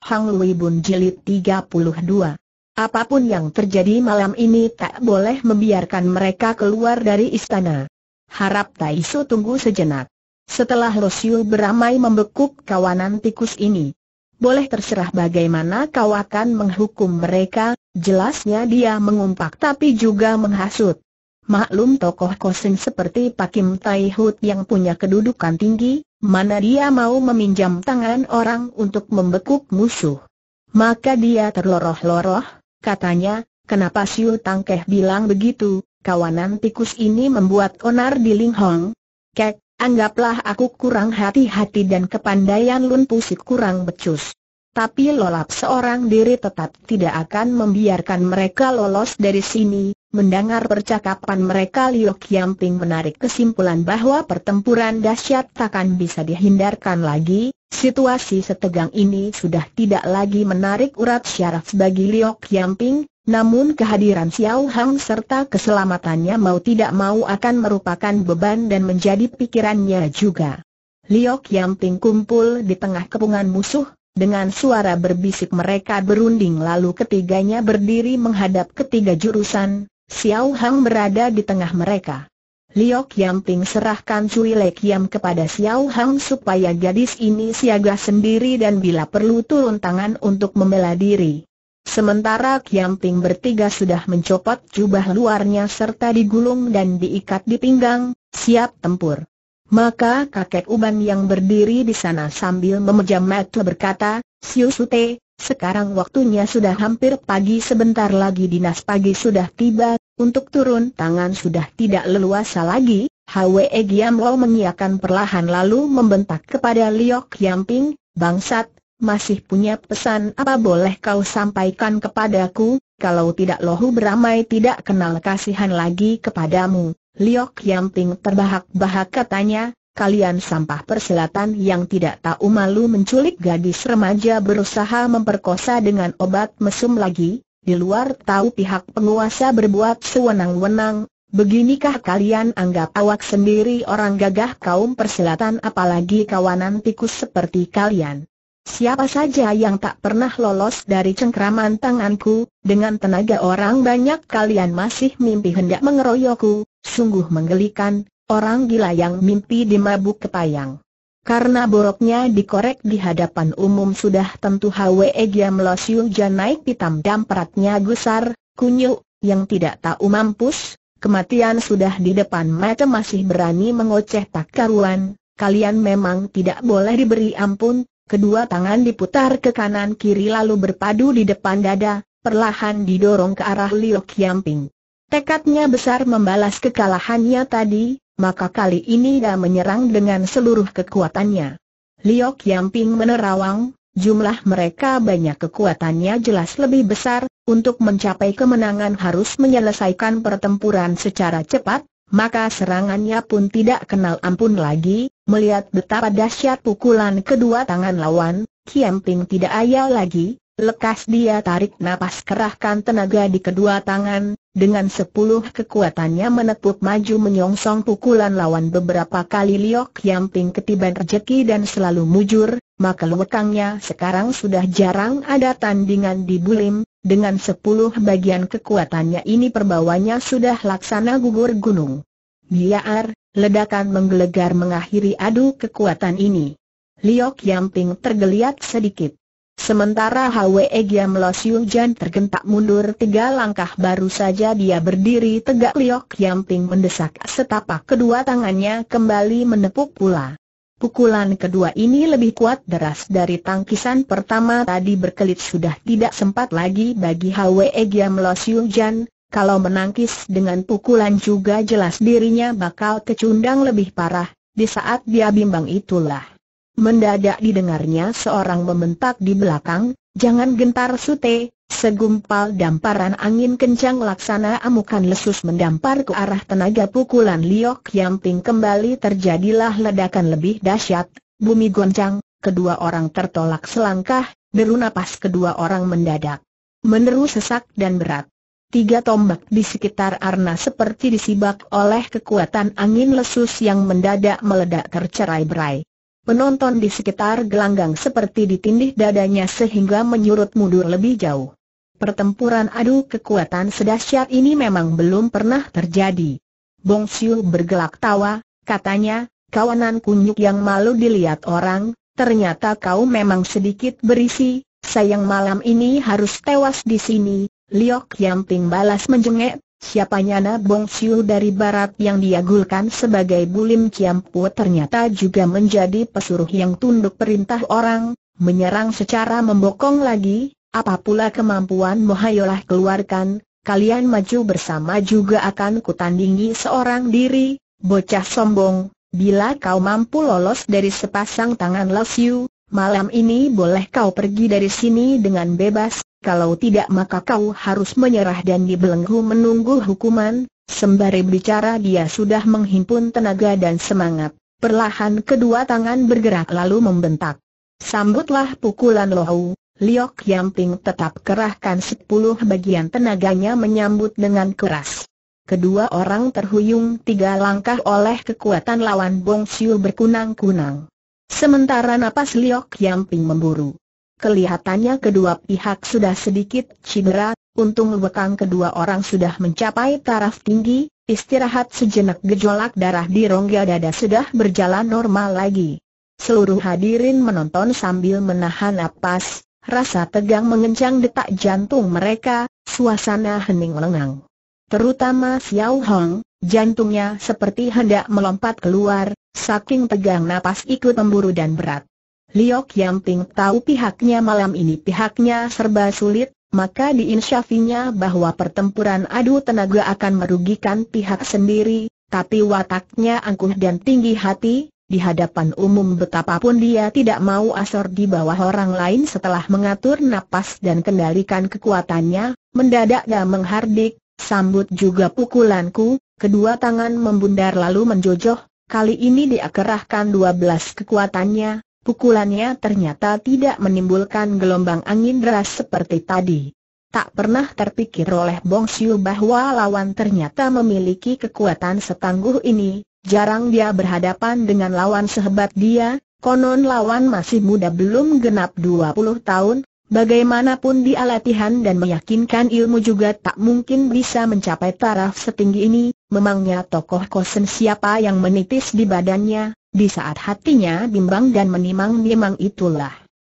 Hang Lui Bun Jilid 32 Apapun yang terjadi malam ini tak boleh membiarkan mereka keluar dari istana. Harap Taisu tunggu sejenak. Setelah Rosiu beramai membekuk kawanan tikus ini. Boleh terserah bagaimana kau akan menghukum mereka, jelasnya dia mengumpak tapi juga menghasut. Maklum tokoh kosin seperti Pakim Taihut yang punya kedudukan tinggi, Mana dia mau meminjam tangan orang untuk membekuk musuh. Maka dia terloroh-loroh, katanya, kenapa Siu Tangkeh bilang begitu, kawanan tikus ini membuat onar di Ling Hong. Kek, anggaplah aku kurang hati-hati dan kepandaian Lun Pusik kurang becus. Tapi lolap seorang diri tetap tidak akan membiarkan mereka lolos dari sini, Mendengar percakapan mereka Liu Qiangping menarik kesimpulan bahwa pertempuran dahsyat takkan bisa dihindarkan lagi, situasi setegang ini sudah tidak lagi menarik urat syaraf bagi Liu Qiangping, namun kehadiran Xiao Hang serta keselamatannya mau tidak mau akan merupakan beban dan menjadi pikirannya juga. Liu Qiangping kumpul di tengah kepungan musuh, dengan suara berbisik mereka berunding lalu ketiganya berdiri menghadap ketiga jurusan, Xiao Hang berada di tengah mereka. Liok Ping serahkan Cui Lek Yam kepada Xiao Hang supaya gadis ini siaga sendiri dan bila perlu turun tangan untuk membela diri. Sementara Ping bertiga sudah mencopot jubah luarnya serta digulung dan diikat di pinggang, siap tempur. Maka kakek Uban yang berdiri di sana sambil memejam mata berkata, Siu Sute, sekarang waktunya sudah hampir pagi sebentar lagi dinas pagi sudah tiba, untuk turun tangan sudah tidak leluasa lagi, Hwe Giam Lo mengiakan perlahan lalu membentak kepada Liok Yamping, Bangsat, masih punya pesan apa boleh kau sampaikan kepadaku, kalau tidak lohu beramai tidak kenal kasihan lagi kepadamu. Liok Yamping terbahak-bahak katanya, kalian sampah perselatan yang tidak tahu malu menculik gadis remaja berusaha memperkosa dengan obat mesum lagi, di luar tahu pihak penguasa berbuat sewenang-wenang, Beginikah kalian anggap awak sendiri orang gagah kaum persilatan apalagi kawanan tikus seperti kalian? Siapa saja yang tak pernah lolos dari cengkraman tanganku, dengan tenaga orang banyak kalian masih mimpi hendak mengeroyokku, sungguh menggelikan, orang gila yang mimpi dimabuk kepayang. Karena boroknya dikorek di hadapan umum sudah tentu Hwe Lo Siu Jan naik pitam dan peratnya gusar, kunyuk, yang tidak tahu mampus, kematian sudah di depan mata masih berani mengoceh tak karuan, kalian memang tidak boleh diberi ampun, kedua tangan diputar ke kanan kiri lalu berpadu di depan dada, perlahan didorong ke arah Liu Kiamping. Tekadnya besar membalas kekalahannya tadi, maka kali ini dia menyerang dengan seluruh kekuatannya. Liok Yamping menerawang, jumlah mereka banyak kekuatannya jelas lebih besar, untuk mencapai kemenangan harus menyelesaikan pertempuran secara cepat, maka serangannya pun tidak kenal ampun lagi, melihat betapa dahsyat pukulan kedua tangan lawan, Kiamping tidak ayal lagi, Lekas dia tarik napas kerahkan tenaga di kedua tangan, dengan sepuluh kekuatannya menepuk maju menyongsong pukulan lawan beberapa kali Liok Ping ketiban rejeki dan selalu mujur, maka lekangnya sekarang sudah jarang ada tandingan di Bulim, dengan sepuluh bagian kekuatannya ini perbawanya sudah laksana gugur gunung. Biar, ledakan menggelegar mengakhiri adu kekuatan ini. Liok Yamping tergeliat sedikit. Sementara Hwe Lo Siu Jan tergentak mundur tiga langkah baru saja dia berdiri tegak Liok Yang Ping mendesak setapak kedua tangannya kembali menepuk pula. Pukulan kedua ini lebih kuat deras dari tangkisan pertama tadi berkelit sudah tidak sempat lagi bagi Hwe Giam Lo Jan. Kalau menangkis dengan pukulan juga jelas dirinya bakal kecundang lebih parah, di saat dia bimbang itulah Mendadak didengarnya seorang membentak di belakang, jangan gentar sute, segumpal damparan angin kencang laksana amukan lesus mendampar ke arah tenaga pukulan Liok yang ting kembali terjadilah ledakan lebih dahsyat, bumi goncang, kedua orang tertolak selangkah, deru napas kedua orang mendadak. Meneru sesak dan berat. Tiga tombak di sekitar Arna seperti disibak oleh kekuatan angin lesus yang mendadak meledak tercerai-berai. Penonton di sekitar gelanggang seperti ditindih dadanya sehingga menyurut mundur lebih jauh. Pertempuran adu kekuatan sedahsyat ini memang belum pernah terjadi. Bong Siu bergelak tawa, katanya, kawanan kunyuk yang malu dilihat orang, ternyata kau memang sedikit berisi, sayang malam ini harus tewas di sini, Liok Yamping balas menjengek, Siapanya Na Bong Siu dari barat yang diagulkan sebagai Bulim Kiampu ternyata juga menjadi pesuruh yang tunduk perintah orang, menyerang secara membokong lagi, apa pula kemampuan Mohayolah keluarkan, kalian maju bersama juga akan kutandingi seorang diri, bocah sombong, bila kau mampu lolos dari sepasang tangan Losiu, malam ini boleh kau pergi dari sini dengan bebas, kalau tidak maka kau harus menyerah dan dibelenggu menunggu hukuman, sembari bicara dia sudah menghimpun tenaga dan semangat, perlahan kedua tangan bergerak lalu membentak. Sambutlah pukulan Lohau, Liok Yamping tetap kerahkan sepuluh bagian tenaganya menyambut dengan keras. Kedua orang terhuyung tiga langkah oleh kekuatan lawan Bong Siu berkunang-kunang. Sementara napas Liok Yamping memburu. Kelihatannya kedua pihak sudah sedikit cedera, untung lekang kedua orang sudah mencapai taraf tinggi, istirahat sejenak gejolak darah di rongga dada sudah berjalan normal lagi. Seluruh hadirin menonton sambil menahan napas, rasa tegang mengencang detak jantung mereka, suasana hening lengang. Terutama Xiao Hong, jantungnya seperti hendak melompat keluar, saking tegang napas ikut memburu dan berat. Liok Ting tahu pihaknya malam ini pihaknya serba sulit, maka diinsyafinya bahwa pertempuran adu tenaga akan merugikan pihak sendiri, tapi wataknya angkuh dan tinggi hati, di hadapan umum betapapun dia tidak mau asor di bawah orang lain setelah mengatur napas dan kendalikan kekuatannya, mendadak dia menghardik, sambut juga pukulanku, kedua tangan membundar lalu menjojoh, kali ini dia kerahkan 12 kekuatannya, Pukulannya ternyata tidak menimbulkan gelombang angin deras seperti tadi. Tak pernah terpikir oleh Bong Siu bahwa lawan ternyata memiliki kekuatan setangguh ini, jarang dia berhadapan dengan lawan sehebat dia, konon lawan masih muda belum genap 20 tahun, bagaimanapun dia latihan dan meyakinkan ilmu juga tak mungkin bisa mencapai taraf setinggi ini, memangnya tokoh kosen siapa yang menitis di badannya, di saat hatinya bimbang dan menimang-nimang itulah.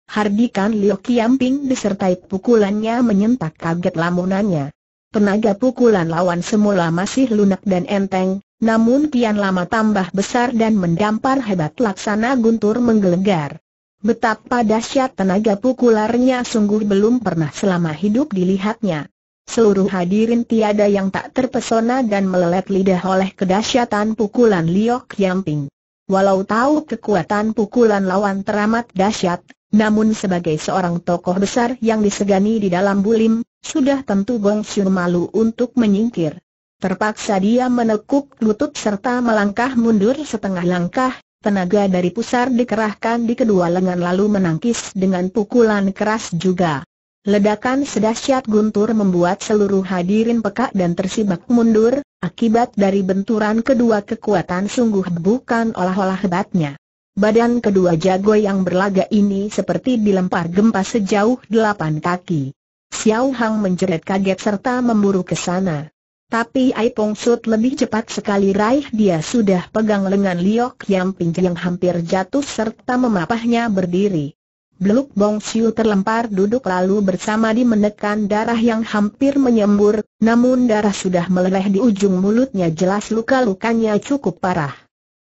Hardikan Liu Yamping disertai pukulannya menyentak kaget lamunannya. Tenaga pukulan lawan semula masih lunak dan enteng, namun kian lama tambah besar dan mendampar hebat laksana guntur menggelegar. Betapa dahsyat tenaga pukularnya sungguh belum pernah selama hidup dilihatnya. Seluruh hadirin tiada yang tak terpesona dan melelet lidah oleh kedahsyatan pukulan Liok Yamping. Walau tahu kekuatan pukulan lawan teramat dahsyat, namun sebagai seorang tokoh besar yang disegani di dalam bulim, sudah tentu Gong Xiu malu untuk menyingkir. Terpaksa dia menekuk lutut serta melangkah mundur setengah langkah, tenaga dari pusar dikerahkan di kedua lengan lalu menangkis dengan pukulan keras juga. Ledakan sedahsyat guntur membuat seluruh hadirin pekak dan tersibak mundur, akibat dari benturan kedua kekuatan sungguh bukan olah-olah hebatnya. Badan kedua jago yang berlaga ini seperti dilempar gempa sejauh delapan kaki. Xiao Hang menjerit kaget serta memburu ke sana. Tapi Ai Pong Sut lebih cepat sekali raih dia sudah pegang lengan Liok yang Ping yang hampir jatuh serta memapahnya berdiri. Beluk Bong Siu terlempar duduk lalu bersama di menekan darah yang hampir menyembur, namun darah sudah meleleh di ujung mulutnya jelas luka-lukanya cukup parah.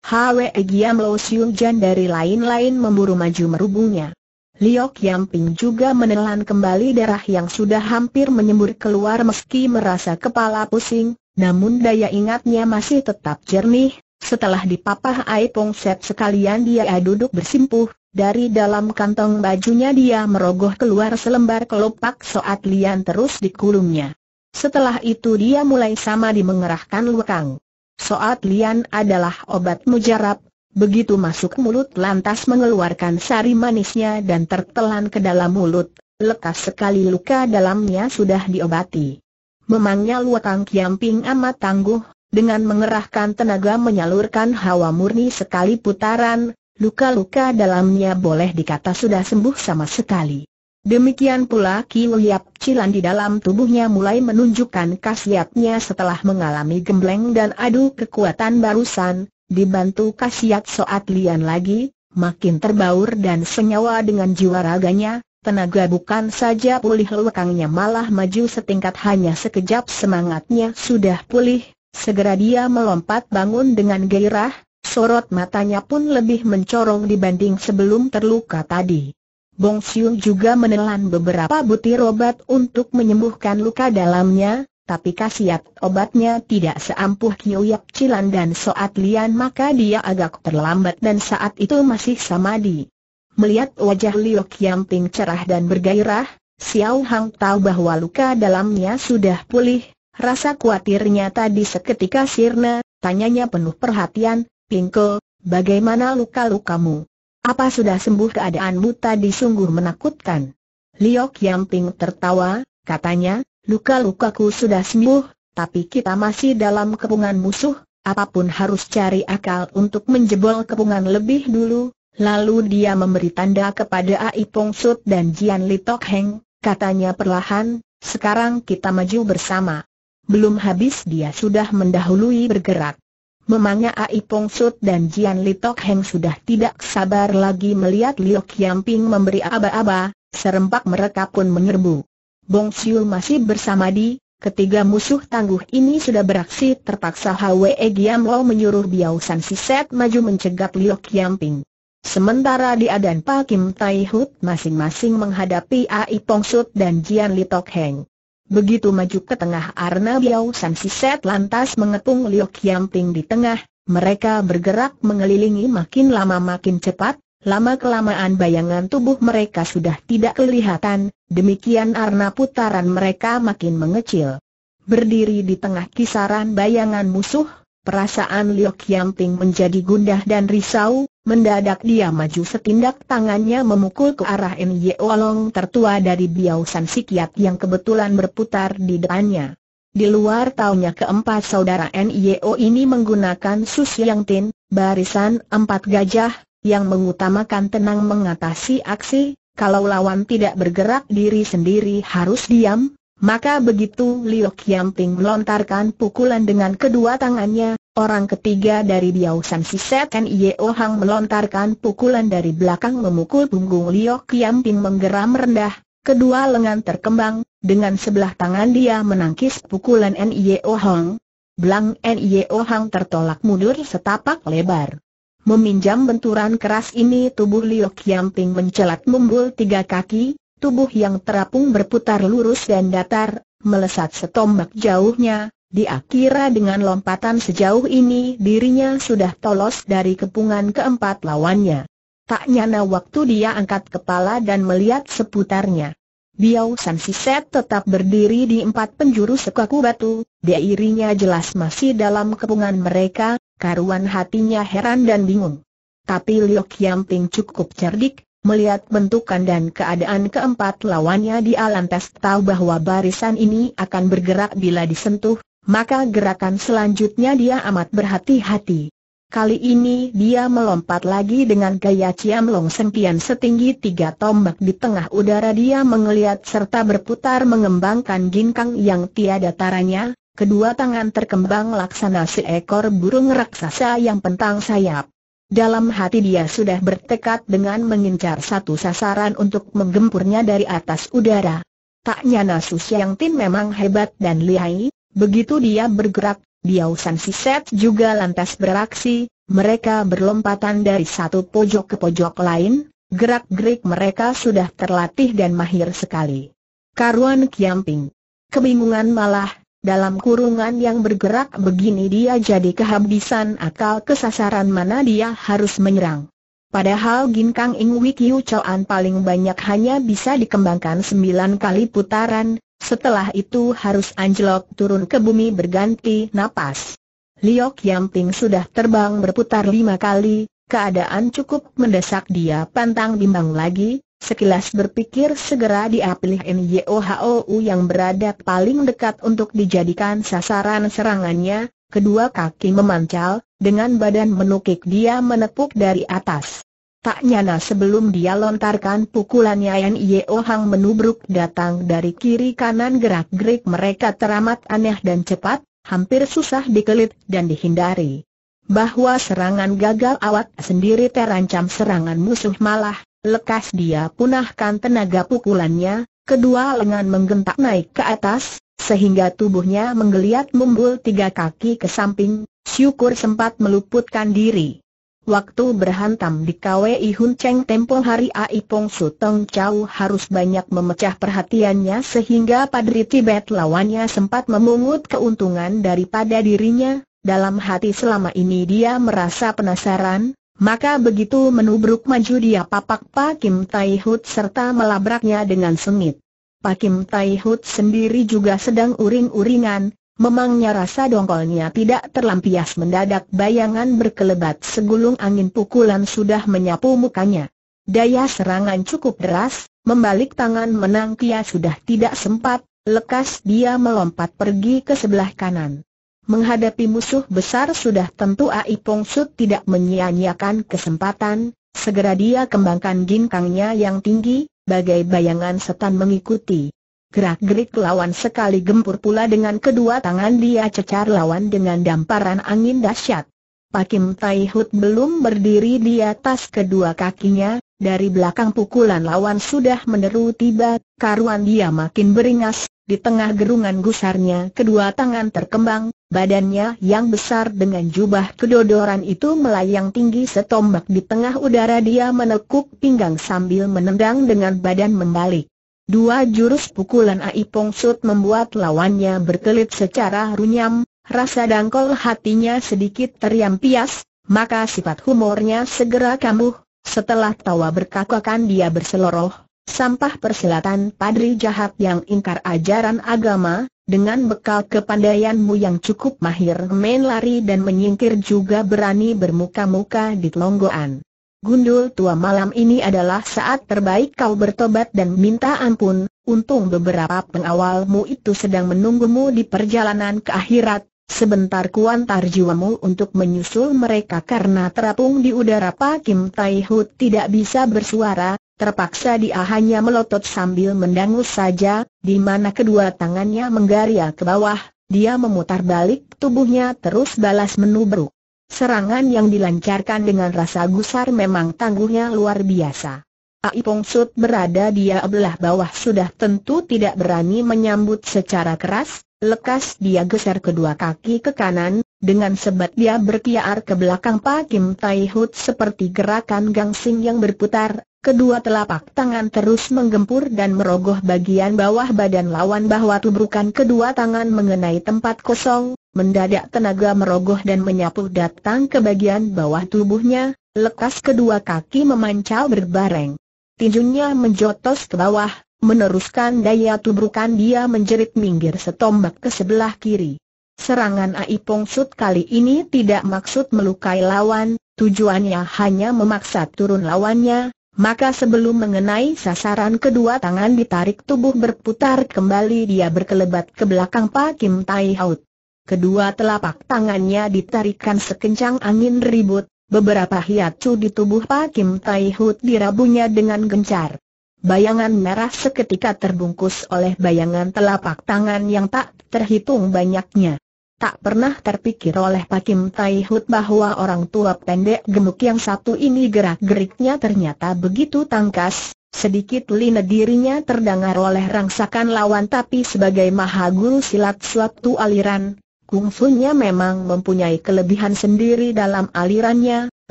Hwe Giam Lo Siu Jan dari lain-lain memburu maju merubungnya. Liok Yam Ping juga menelan kembali darah yang sudah hampir menyembur keluar meski merasa kepala pusing, namun daya ingatnya masih tetap jernih, setelah dipapah Aipong Sep sekalian dia duduk bersimpuh, dari dalam kantong bajunya dia merogoh keluar selembar kelopak soat lian terus dikulumnya. Setelah itu dia mulai sama di mengerahkan lekang. Soat lian adalah obat mujarab, begitu masuk mulut lantas mengeluarkan sari manisnya dan tertelan ke dalam mulut, lekas sekali luka dalamnya sudah diobati. Memangnya luakang kiamping amat tangguh, dengan mengerahkan tenaga menyalurkan hawa murni sekali putaran, Luka-luka dalamnya boleh dikata sudah sembuh sama sekali. Demikian pula Kiwiap Cilan di dalam tubuhnya mulai menunjukkan khasiatnya setelah mengalami gembleng dan adu kekuatan barusan, dibantu khasiat Soat Lian lagi, makin terbaur dan senyawa dengan jiwa raganya, tenaga bukan saja pulih lekangnya malah maju setingkat hanya sekejap semangatnya sudah pulih, segera dia melompat bangun dengan gairah, sorot matanya pun lebih mencorong dibanding sebelum terluka tadi. Bong Siu juga menelan beberapa butir obat untuk menyembuhkan luka dalamnya, tapi kasiat obatnya tidak seampuh Yap Cilan dan Soat Lian maka dia agak terlambat dan saat itu masih samadi. Melihat wajah Kiam Ping cerah dan bergairah, Xiao Hang tahu bahwa luka dalamnya sudah pulih, rasa khawatirnya tadi seketika sirna, tanyanya penuh perhatian, Pingko, bagaimana luka-lukamu? Apa sudah sembuh keadaanmu tadi sungguh menakutkan? Liok Ping tertawa, katanya, luka-lukaku sudah sembuh, tapi kita masih dalam kepungan musuh, apapun harus cari akal untuk menjebol kepungan lebih dulu. Lalu dia memberi tanda kepada Ai Pong Sut dan Jian Li Tok Heng, katanya perlahan, sekarang kita maju bersama. Belum habis dia sudah mendahului bergerak. Memangnya Ai Pong Sut dan Jian Li Tok Heng sudah tidak sabar lagi melihat Liu Ping memberi aba-aba, serempak mereka pun menyerbu. Bong Siu masih bersama di, ketiga musuh tangguh ini sudah beraksi terpaksa Hwe Giam Lo menyuruh Biao San Siset maju mencegat Liu Ping. Sementara Di dan Pak Kim Tai Hut masing-masing menghadapi Ai Pong Sut dan Jian Li Tok Heng. Begitu maju ke tengah Arna Biao San Siset lantas mengepung Liu Kiamping di tengah, mereka bergerak mengelilingi makin lama makin cepat, lama-kelamaan bayangan tubuh mereka sudah tidak kelihatan, demikian Arna putaran mereka makin mengecil. Berdiri di tengah kisaran bayangan musuh, perasaan Liu Kiamping menjadi gundah dan risau, Mendadak dia maju setindak tangannya memukul ke arah Nye Olong tertua dari Biao San Sikiat yang kebetulan berputar di depannya. Di luar taunya keempat saudara NIO ini menggunakan sus yang tin, barisan empat gajah, yang mengutamakan tenang mengatasi aksi, kalau lawan tidak bergerak diri sendiri harus diam, maka begitu Liu Kiamping melontarkan pukulan dengan kedua tangannya, Orang ketiga dari Biao San Siset N Yeo oh Hang melontarkan pukulan dari belakang memukul punggung Liok Kiam menggeram rendah, kedua lengan terkembang, dengan sebelah tangan dia menangkis pukulan N Yeo oh Hang. Belang N Yeo oh Hang tertolak mundur setapak lebar. Meminjam benturan keras ini tubuh Liok Kiam mencelat mumbul tiga kaki, tubuh yang terapung berputar lurus dan datar, melesat setombak jauhnya, dia kira dengan lompatan sejauh ini dirinya sudah tolos dari kepungan keempat lawannya. Tak nyana waktu dia angkat kepala dan melihat seputarnya. Biao San Siset tetap berdiri di empat penjuru sekaku batu, irinya jelas masih dalam kepungan mereka, karuan hatinya heran dan bingung. Tapi Liok Yamping cukup cerdik, melihat bentukan dan keadaan keempat lawannya di alam tes tahu bahwa barisan ini akan bergerak bila disentuh, maka gerakan selanjutnya dia amat berhati-hati. Kali ini dia melompat lagi dengan gaya Ciam Long setinggi tiga tombak di tengah udara dia mengeliat serta berputar mengembangkan ginkang yang tiada taranya, kedua tangan terkembang laksana seekor burung raksasa yang pentang sayap. Dalam hati dia sudah bertekad dengan mengincar satu sasaran untuk menggempurnya dari atas udara. Tak nyana Su Siang Tin memang hebat dan lihai, Begitu dia bergerak, Biausan Siset juga lantas beraksi, mereka berlompatan dari satu pojok ke pojok lain, gerak-gerik mereka sudah terlatih dan mahir sekali. Karuan Kiamping. Kebingungan malah, dalam kurungan yang bergerak begini dia jadi kehabisan akal kesasaran mana dia harus menyerang. Padahal Ginkang Ing Wikiu Choan paling banyak hanya bisa dikembangkan sembilan kali putaran, setelah itu harus anjlok turun ke bumi berganti napas. Liok Yamping sudah terbang berputar lima kali, keadaan cukup mendesak dia pantang bimbang lagi, sekilas berpikir segera dia pilih NYOHOU yang berada paling dekat untuk dijadikan sasaran serangannya, kedua kaki memancal, dengan badan menukik dia menepuk dari atas. Tak nyana sebelum dia lontarkan pukulannya Yan Nio Hang menubruk datang dari kiri kanan gerak-gerik mereka teramat aneh dan cepat, hampir susah dikelit dan dihindari. Bahwa serangan gagal awak sendiri terancam serangan musuh malah, lekas dia punahkan tenaga pukulannya, kedua lengan menggentak naik ke atas, sehingga tubuhnya menggeliat mumbul tiga kaki ke samping, syukur sempat meluputkan diri. Waktu berhantam di KWI Hun Cheng tempo hari Ai Pong Su Tong Chau harus banyak memecah perhatiannya sehingga Padri Tibet lawannya sempat memungut keuntungan daripada dirinya, dalam hati selama ini dia merasa penasaran, maka begitu menubruk maju dia papak Pak Kim Tai Hut serta melabraknya dengan sengit. Pak Kim Tai Hut sendiri juga sedang uring-uringan, Memangnya rasa dongkolnya tidak terlampias mendadak bayangan berkelebat segulung angin pukulan sudah menyapu mukanya. Daya serangan cukup deras, membalik tangan menang Kia sudah tidak sempat, lekas dia melompat pergi ke sebelah kanan. Menghadapi musuh besar sudah tentu Ai Pong Sut tidak menyia-nyiakan kesempatan, segera dia kembangkan ginkangnya yang tinggi, bagai bayangan setan mengikuti. Gerak-gerik lawan sekali gempur pula dengan kedua tangan dia cecar lawan dengan damparan angin dahsyat. Pakim Tai Hut belum berdiri di atas kedua kakinya, dari belakang pukulan lawan sudah meneru tiba, karuan dia makin beringas, di tengah gerungan gusarnya kedua tangan terkembang, badannya yang besar dengan jubah kedodoran itu melayang tinggi setombak di tengah udara dia menekuk pinggang sambil menendang dengan badan membalik. Dua jurus pukulan Aipong Sut membuat lawannya berkelit secara runyam, rasa dangkal hatinya sedikit teriampias, maka sifat humornya segera kambuh, setelah tawa berkakakan dia berseloroh, sampah persilatan padri jahat yang ingkar ajaran agama, dengan bekal kepandaianmu yang cukup mahir main lari dan menyingkir juga berani bermuka-muka di telonggoan. Gundul tua malam ini adalah saat terbaik kau bertobat dan minta ampun, untung beberapa pengawalmu itu sedang menunggumu di perjalanan ke akhirat, sebentar kuantar jiwamu untuk menyusul mereka karena terapung di udara Pak Kim Tai Hut tidak bisa bersuara, terpaksa dia hanya melotot sambil mendangus saja, di mana kedua tangannya menggaria ke bawah, dia memutar balik tubuhnya terus balas menubruk. Serangan yang dilancarkan dengan rasa gusar memang tangguhnya luar biasa. Ai Pong berada di belah bawah sudah tentu tidak berani menyambut secara keras, lekas dia geser kedua kaki ke kanan, dengan sebat dia berkiar ke belakang Pak Kim Tai Hut seperti gerakan gangsing yang berputar, kedua telapak tangan terus menggempur dan merogoh bagian bawah badan lawan bahwa tubrukan kedua tangan mengenai tempat kosong, Mendadak tenaga merogoh dan menyapu datang ke bagian bawah tubuhnya, lekas kedua kaki memancal berbareng. Tinjunya menjotos ke bawah, meneruskan daya tubrukan dia menjerit minggir setombak ke sebelah kiri. Serangan Aipong Sut kali ini tidak maksud melukai lawan, tujuannya hanya memaksa turun lawannya, maka sebelum mengenai sasaran kedua tangan ditarik tubuh berputar kembali dia berkelebat ke belakang Pak Kim Tai Haut kedua telapak tangannya ditarikan sekencang angin ribut, beberapa cu di tubuh Pak Kim Tai Hut dirabunya dengan gencar. Bayangan merah seketika terbungkus oleh bayangan telapak tangan yang tak terhitung banyaknya. Tak pernah terpikir oleh Pakim Tai Hut bahwa orang tua pendek gemuk yang satu ini gerak-geriknya ternyata begitu tangkas, sedikit lina dirinya terdengar oleh rangsakan lawan tapi sebagai maha guru silat suatu aliran, Kungfunya memang mempunyai kelebihan sendiri dalam alirannya,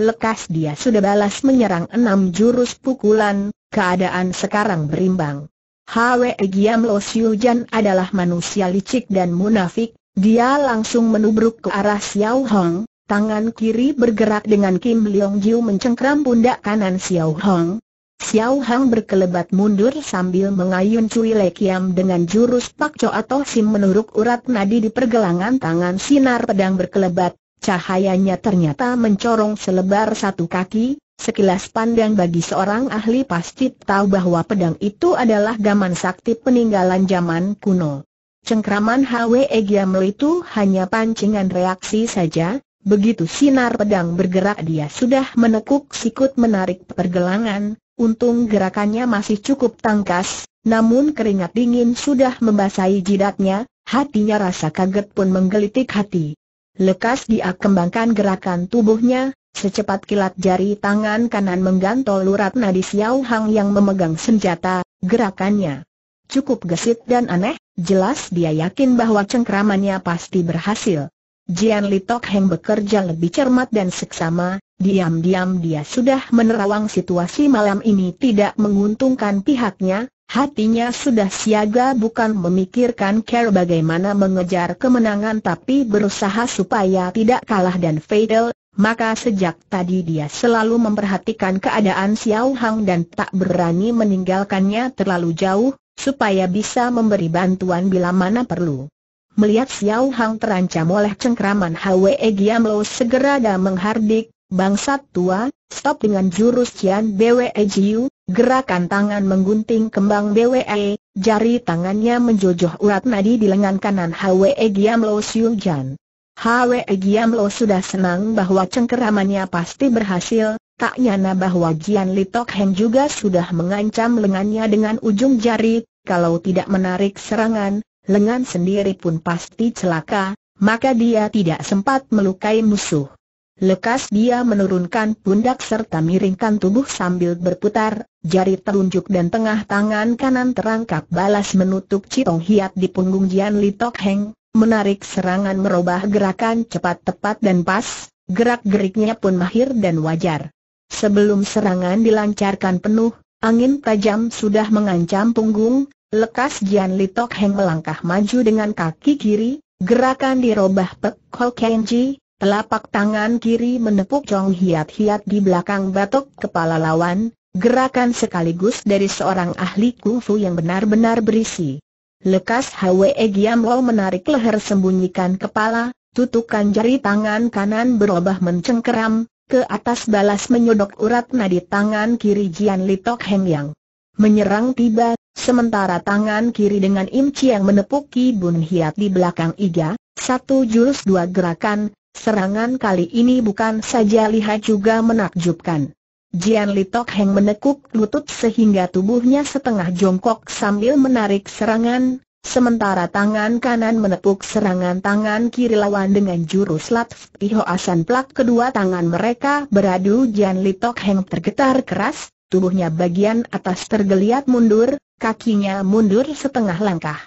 lekas dia sudah balas menyerang enam jurus pukulan, keadaan sekarang berimbang. Hwe Giam Lo Siu Jan adalah manusia licik dan munafik, dia langsung menubruk ke arah Xiao Hong, tangan kiri bergerak dengan Kim Leong Jiu mencengkram pundak kanan Xiao Hong, Xiao Hang berkelebat mundur sambil mengayun Cui Le Kiam dengan jurus Pak Cho atau Sim menuruk urat nadi di pergelangan tangan sinar pedang berkelebat, cahayanya ternyata mencorong selebar satu kaki, sekilas pandang bagi seorang ahli pasti tahu bahwa pedang itu adalah gaman sakti peninggalan zaman kuno. Cengkraman Hwe Giam itu hanya pancingan reaksi saja, Begitu sinar pedang bergerak dia sudah menekuk sikut menarik pergelangan, Untung gerakannya masih cukup tangkas, namun keringat dingin sudah membasahi jidatnya, hatinya rasa kaget pun menggelitik hati. Lekas dia kembangkan gerakan tubuhnya, secepat kilat jari tangan kanan menggantol urat nadi Xiao Hang yang memegang senjata, gerakannya cukup gesit dan aneh, jelas dia yakin bahwa cengkramannya pasti berhasil. Jian Li Tok Heng bekerja lebih cermat dan seksama, Diam-diam dia sudah menerawang situasi malam ini tidak menguntungkan pihaknya, hatinya sudah siaga bukan memikirkan care bagaimana mengejar kemenangan tapi berusaha supaya tidak kalah dan fatal, maka sejak tadi dia selalu memperhatikan keadaan Xiao Hang dan tak berani meninggalkannya terlalu jauh, supaya bisa memberi bantuan bila mana perlu. Melihat Xiao Hang terancam oleh cengkraman Hwe Giam Lo segera dah menghardik, Bangsat tua, stop dengan jurus Cian Bwe Jiu, gerakan tangan menggunting kembang Bwe, e, jari tangannya menjojoh urat nadi di lengan kanan Hwe Giam Lo Siu Jan. Hwe Giam Lo sudah senang bahwa cengkeramannya pasti berhasil, tak nyana bahwa Jian Litok Heng juga sudah mengancam lengannya dengan ujung jari, kalau tidak menarik serangan, lengan sendiri pun pasti celaka, maka dia tidak sempat melukai musuh. Lekas dia menurunkan pundak serta miringkan tubuh sambil berputar, jari telunjuk dan tengah tangan kanan terangkap balas menutup Citong Hiat di punggung Jian Li Tok Heng, menarik serangan merubah gerakan cepat tepat dan pas, gerak-geriknya pun mahir dan wajar. Sebelum serangan dilancarkan penuh, angin tajam sudah mengancam punggung, lekas Jian Li Tok Heng melangkah maju dengan kaki kiri, gerakan dirubah Pek Kol Kenji, Telapak tangan kiri menepuk cong hiat-hiat di belakang batok kepala lawan, gerakan sekaligus dari seorang ahli kungfu yang benar-benar berisi. Lekas Hwe Lo menarik leher sembunyikan kepala, tutupkan jari tangan kanan berubah mencengkeram, ke atas balas menyodok urat nadi tangan kiri Jian Litok Heng Yang. Menyerang tiba, sementara tangan kiri dengan Im Chiang menepuk Ki Bun Hiat di belakang iga, satu jurus dua gerakan, Serangan kali ini bukan saja lihat juga menakjubkan. Jian Li Tok Heng menekuk lutut sehingga tubuhnya setengah jongkok sambil menarik serangan, sementara tangan kanan menepuk serangan tangan kiri lawan dengan jurus Lat ho Asan Plak. Kedua tangan mereka beradu Jian Li Tok Heng tergetar keras, tubuhnya bagian atas tergeliat mundur, kakinya mundur setengah langkah.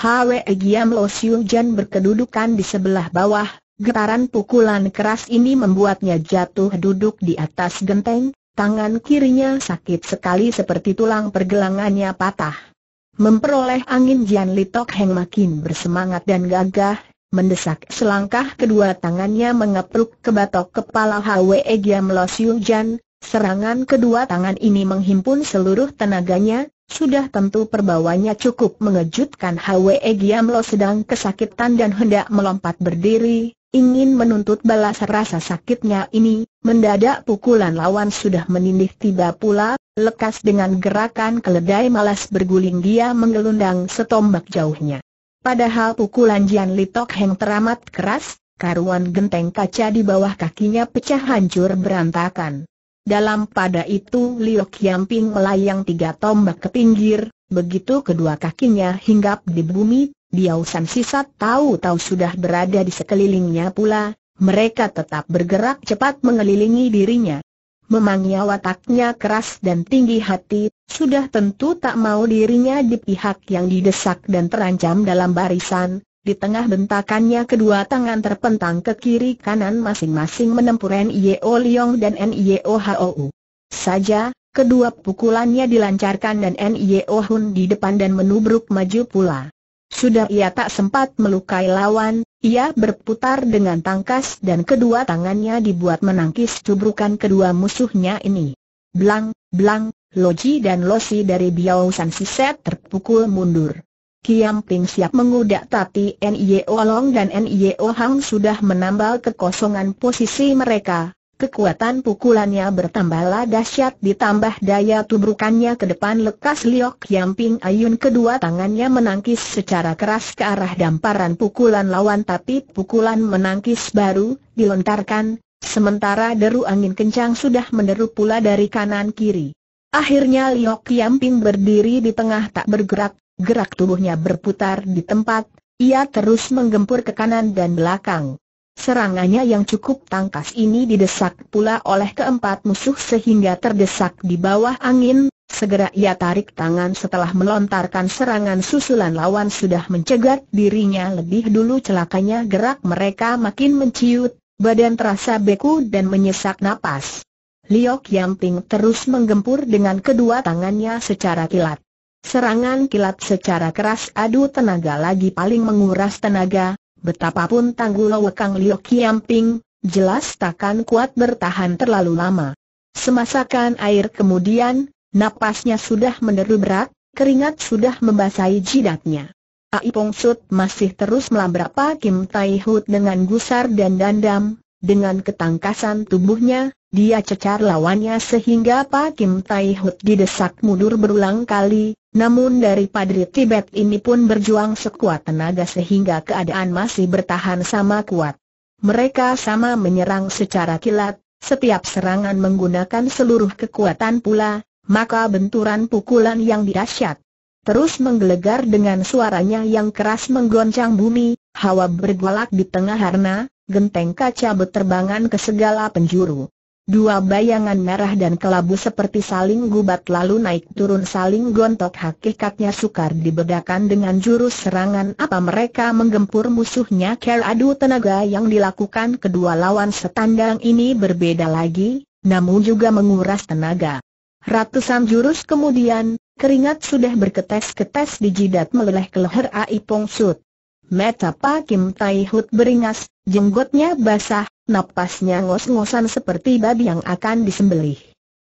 Hwe Giam Lo Siu Jan berkedudukan di sebelah bawah, Getaran pukulan keras ini membuatnya jatuh duduk di atas genteng, tangan kirinya sakit sekali seperti tulang pergelangannya patah. Memperoleh angin Jian Litok Heng makin bersemangat dan gagah, mendesak selangkah kedua tangannya mengepruk ke batok kepala Hwe Giam Lo Siu Jan, serangan kedua tangan ini menghimpun seluruh tenaganya, sudah tentu perbawanya cukup mengejutkan Hwe Giam Lo sedang kesakitan dan hendak melompat berdiri, ingin menuntut balas rasa sakitnya ini, mendadak pukulan lawan sudah menindih tiba pula, lekas dengan gerakan keledai malas berguling dia menggelundang setombak jauhnya. Padahal pukulan Jian Litok Heng teramat keras, karuan genteng kaca di bawah kakinya pecah hancur berantakan. Dalam pada itu Liu Kiamping melayang tiga tombak ke pinggir, begitu kedua kakinya hinggap di bumi, Biau San Sisat tahu-tahu sudah berada di sekelilingnya pula, mereka tetap bergerak cepat mengelilingi dirinya. Memangnya wataknya keras dan tinggi hati, sudah tentu tak mau dirinya di pihak yang didesak dan terancam dalam barisan, di tengah bentakannya kedua tangan terpentang ke kiri kanan masing-masing menempur N.I.O. Liong dan N.I.O. Hou. Saja, kedua pukulannya dilancarkan dan N.I.O. Hun di depan dan menubruk maju pula. Sudah ia tak sempat melukai lawan, ia berputar dengan tangkas dan kedua tangannya dibuat menangkis cubrukan kedua musuhnya ini. Blang, blang, Loji dan Losi dari Biao San Set terpukul mundur. Kiam Ping siap mengudak tapi N.I.O. Long dan N.I.O. Hang sudah menambal kekosongan posisi mereka, Kekuatan pukulannya bertambahlah dahsyat ditambah daya tubrukannya ke depan lekas Liok Yamping Ayun kedua tangannya menangkis secara keras ke arah damparan pukulan lawan tapi pukulan menangkis baru dilontarkan, sementara deru angin kencang sudah meneru pula dari kanan kiri. Akhirnya Liok Yamping berdiri di tengah tak bergerak, gerak tubuhnya berputar di tempat, ia terus menggempur ke kanan dan belakang. Serangannya yang cukup tangkas ini didesak pula oleh keempat musuh sehingga terdesak di bawah angin, segera ia tarik tangan setelah melontarkan serangan susulan lawan sudah mencegat dirinya lebih dulu celakanya gerak mereka makin menciut, badan terasa beku dan menyesak napas. Liok Yang Yamping terus menggempur dengan kedua tangannya secara kilat. Serangan kilat secara keras adu tenaga lagi paling menguras tenaga, Betapapun tanggulau Wekang Liu Kiamping, jelas takkan kuat bertahan terlalu lama. Semasakan air kemudian, napasnya sudah menderu berat, keringat sudah membasahi jidatnya. Ai Pong masih terus melabrak Pak Kim Tai Hud dengan gusar dan dandam, dengan ketangkasan tubuhnya, dia cecar lawannya sehingga Pak Kim Tai Hut didesak mundur berulang kali, namun dari Padri Tibet ini pun berjuang sekuat tenaga sehingga keadaan masih bertahan sama kuat. Mereka sama menyerang secara kilat, setiap serangan menggunakan seluruh kekuatan pula, maka benturan pukulan yang dahsyat terus menggelegar dengan suaranya yang keras menggoncang bumi, hawa bergolak di tengah harna, genteng kaca berterbangan ke segala penjuru. Dua bayangan merah dan kelabu seperti saling gubat lalu naik turun saling gontok hakikatnya sukar dibedakan dengan jurus serangan apa mereka menggempur musuhnya care adu tenaga yang dilakukan kedua lawan setandang ini berbeda lagi, namun juga menguras tenaga. Ratusan jurus kemudian, keringat sudah berketes-ketes di jidat meleleh ke leher Aipong Sud. Mata Pak Kim Tai Hut beringas, jenggotnya basah, napasnya ngos-ngosan seperti babi yang akan disembelih.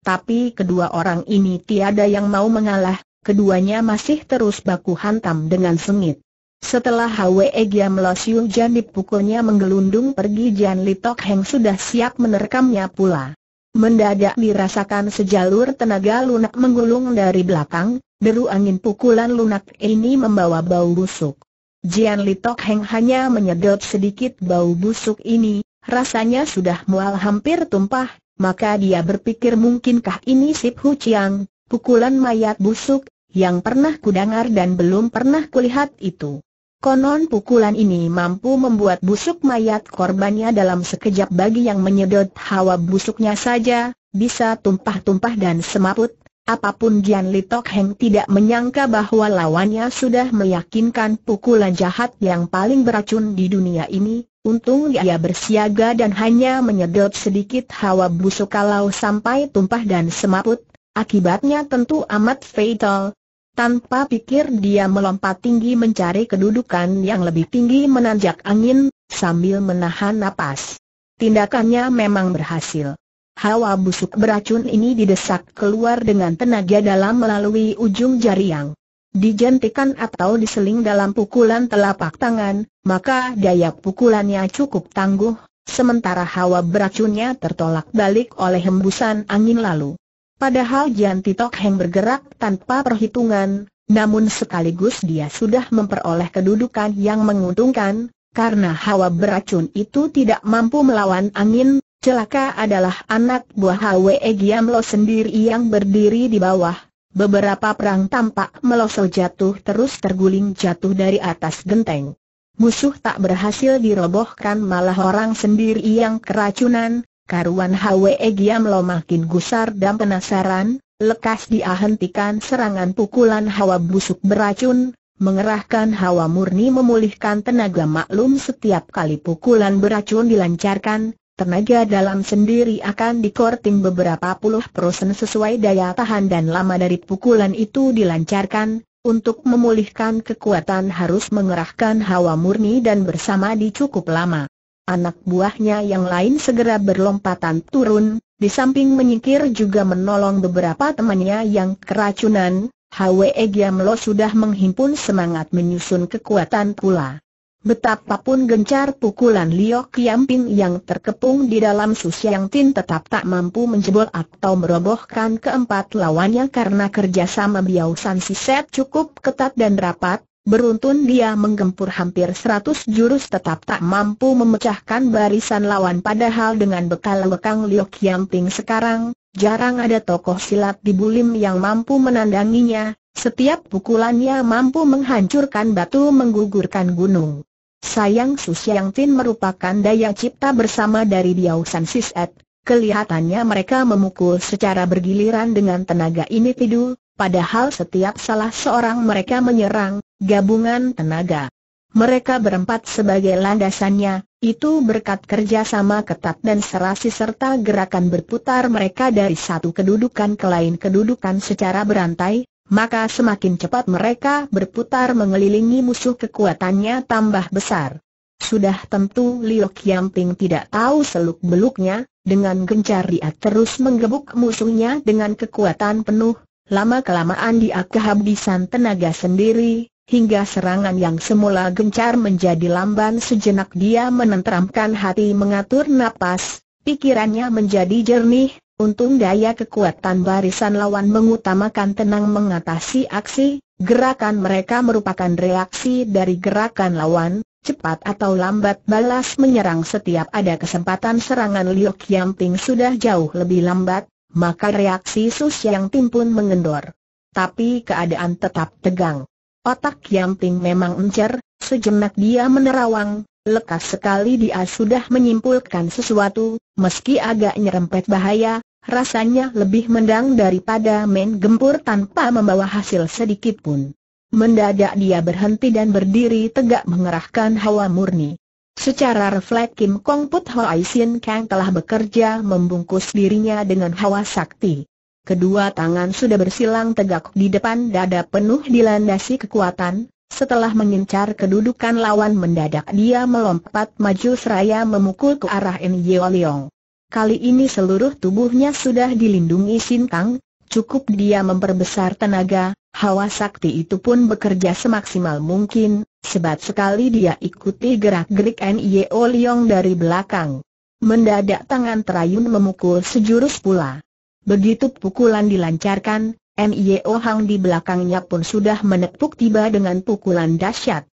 Tapi kedua orang ini tiada yang mau mengalah, keduanya masih terus baku hantam dengan sengit. Setelah Hwe Giam Lo Siu Jan dipukulnya menggelundung pergi Jan Li Tok Heng sudah siap menerkamnya pula. Mendadak dirasakan sejalur tenaga lunak menggulung dari belakang, deru angin pukulan lunak ini membawa bau busuk. Jian Li Tok Heng hanya menyedot sedikit bau busuk ini, rasanya sudah mual hampir tumpah, maka dia berpikir mungkinkah ini Sip Hu Chiang, pukulan mayat busuk, yang pernah kudengar dan belum pernah kulihat itu. Konon pukulan ini mampu membuat busuk mayat korbannya dalam sekejap bagi yang menyedot hawa busuknya saja, bisa tumpah-tumpah dan semaput, Apapun Jian Li Tok Heng tidak menyangka bahwa lawannya sudah meyakinkan pukulan jahat yang paling beracun di dunia ini, Untung ia bersiaga dan hanya menyedot sedikit hawa busuk kalau sampai tumpah dan semaput, akibatnya tentu amat fatal. Tanpa pikir dia melompat tinggi mencari kedudukan yang lebih tinggi menanjak angin, sambil menahan napas. Tindakannya memang berhasil. Hawa busuk beracun ini didesak keluar dengan tenaga dalam melalui ujung jari yang dijentikan atau diseling dalam pukulan telapak tangan, maka daya pukulannya cukup tangguh, sementara hawa beracunnya tertolak balik oleh hembusan angin lalu. Padahal Jian Titok Heng bergerak tanpa perhitungan, namun sekaligus dia sudah memperoleh kedudukan yang menguntungkan, karena hawa beracun itu tidak mampu melawan angin, Celaka adalah anak buah Hwe Lo sendiri yang berdiri di bawah. Beberapa perang tampak meloso jatuh terus terguling jatuh dari atas genteng. Musuh tak berhasil dirobohkan malah orang sendiri yang keracunan, karuan Hwe Lo makin gusar dan penasaran, lekas diahentikan serangan pukulan hawa busuk beracun, mengerahkan hawa murni memulihkan tenaga maklum setiap kali pukulan beracun dilancarkan, tenaga dalam sendiri akan dikorting beberapa puluh persen sesuai daya tahan dan lama dari pukulan itu dilancarkan, untuk memulihkan kekuatan harus mengerahkan hawa murni dan bersama di cukup lama. Anak buahnya yang lain segera berlompatan turun, di samping menyingkir juga menolong beberapa temannya yang keracunan, Hwe Giamlo sudah menghimpun semangat menyusun kekuatan pula. Betapapun gencar pukulan Liok Yampin yang terkepung di dalam Susiang Tin tetap tak mampu menjebol atau merobohkan keempat lawannya karena kerjasama Biao San Si Set cukup ketat dan rapat, beruntun dia menggempur hampir seratus jurus tetap tak mampu memecahkan barisan lawan padahal dengan bekal lekang Liok Yamping sekarang, jarang ada tokoh silat di Bulim yang mampu menandanginya, setiap pukulannya mampu menghancurkan batu menggugurkan gunung. Sayang Su Siang Tin merupakan daya cipta bersama dari Biao San Sis Et, kelihatannya mereka memukul secara bergiliran dengan tenaga ini tidu, padahal setiap salah seorang mereka menyerang, gabungan tenaga. Mereka berempat sebagai landasannya, itu berkat kerjasama ketat dan serasi serta gerakan berputar mereka dari satu kedudukan ke lain kedudukan secara berantai, maka semakin cepat mereka berputar mengelilingi musuh kekuatannya tambah besar. Sudah tentu Liu Qiangping tidak tahu seluk-beluknya, dengan gencar dia terus menggebuk musuhnya dengan kekuatan penuh, lama-kelamaan dia kehabisan tenaga sendiri, hingga serangan yang semula gencar menjadi lamban sejenak dia menenteramkan hati mengatur napas, pikirannya menjadi jernih, Untung daya kekuatan barisan lawan mengutamakan tenang mengatasi aksi, gerakan mereka merupakan reaksi dari gerakan lawan, cepat atau lambat balas menyerang setiap ada kesempatan serangan Liu Qiangping sudah jauh lebih lambat, maka reaksi Sus yang pun mengendor. Tapi keadaan tetap tegang. Otak Yamping memang encer, sejenak dia menerawang, lekas sekali dia sudah menyimpulkan sesuatu, meski agak nyerempet bahaya, rasanya lebih mendang daripada main gempur tanpa membawa hasil sedikit pun. Mendadak dia berhenti dan berdiri tegak mengerahkan hawa murni. Secara refleks Kim Kong Put Ho Sin Kang telah bekerja membungkus dirinya dengan hawa sakti. Kedua tangan sudah bersilang tegak di depan dada penuh dilandasi kekuatan, setelah mengincar kedudukan lawan mendadak dia melompat maju seraya memukul ke arah N Yeo Leong. Kali ini seluruh tubuhnya sudah dilindungi Sintang, cukup dia memperbesar tenaga, hawa sakti itu pun bekerja semaksimal mungkin, sebab sekali dia ikuti gerak-gerik N.I.O. Leong dari belakang. Mendadak tangan terayun memukul sejurus pula. Begitu pukulan dilancarkan, N.I.O. Hang di belakangnya pun sudah menepuk tiba dengan pukulan dahsyat.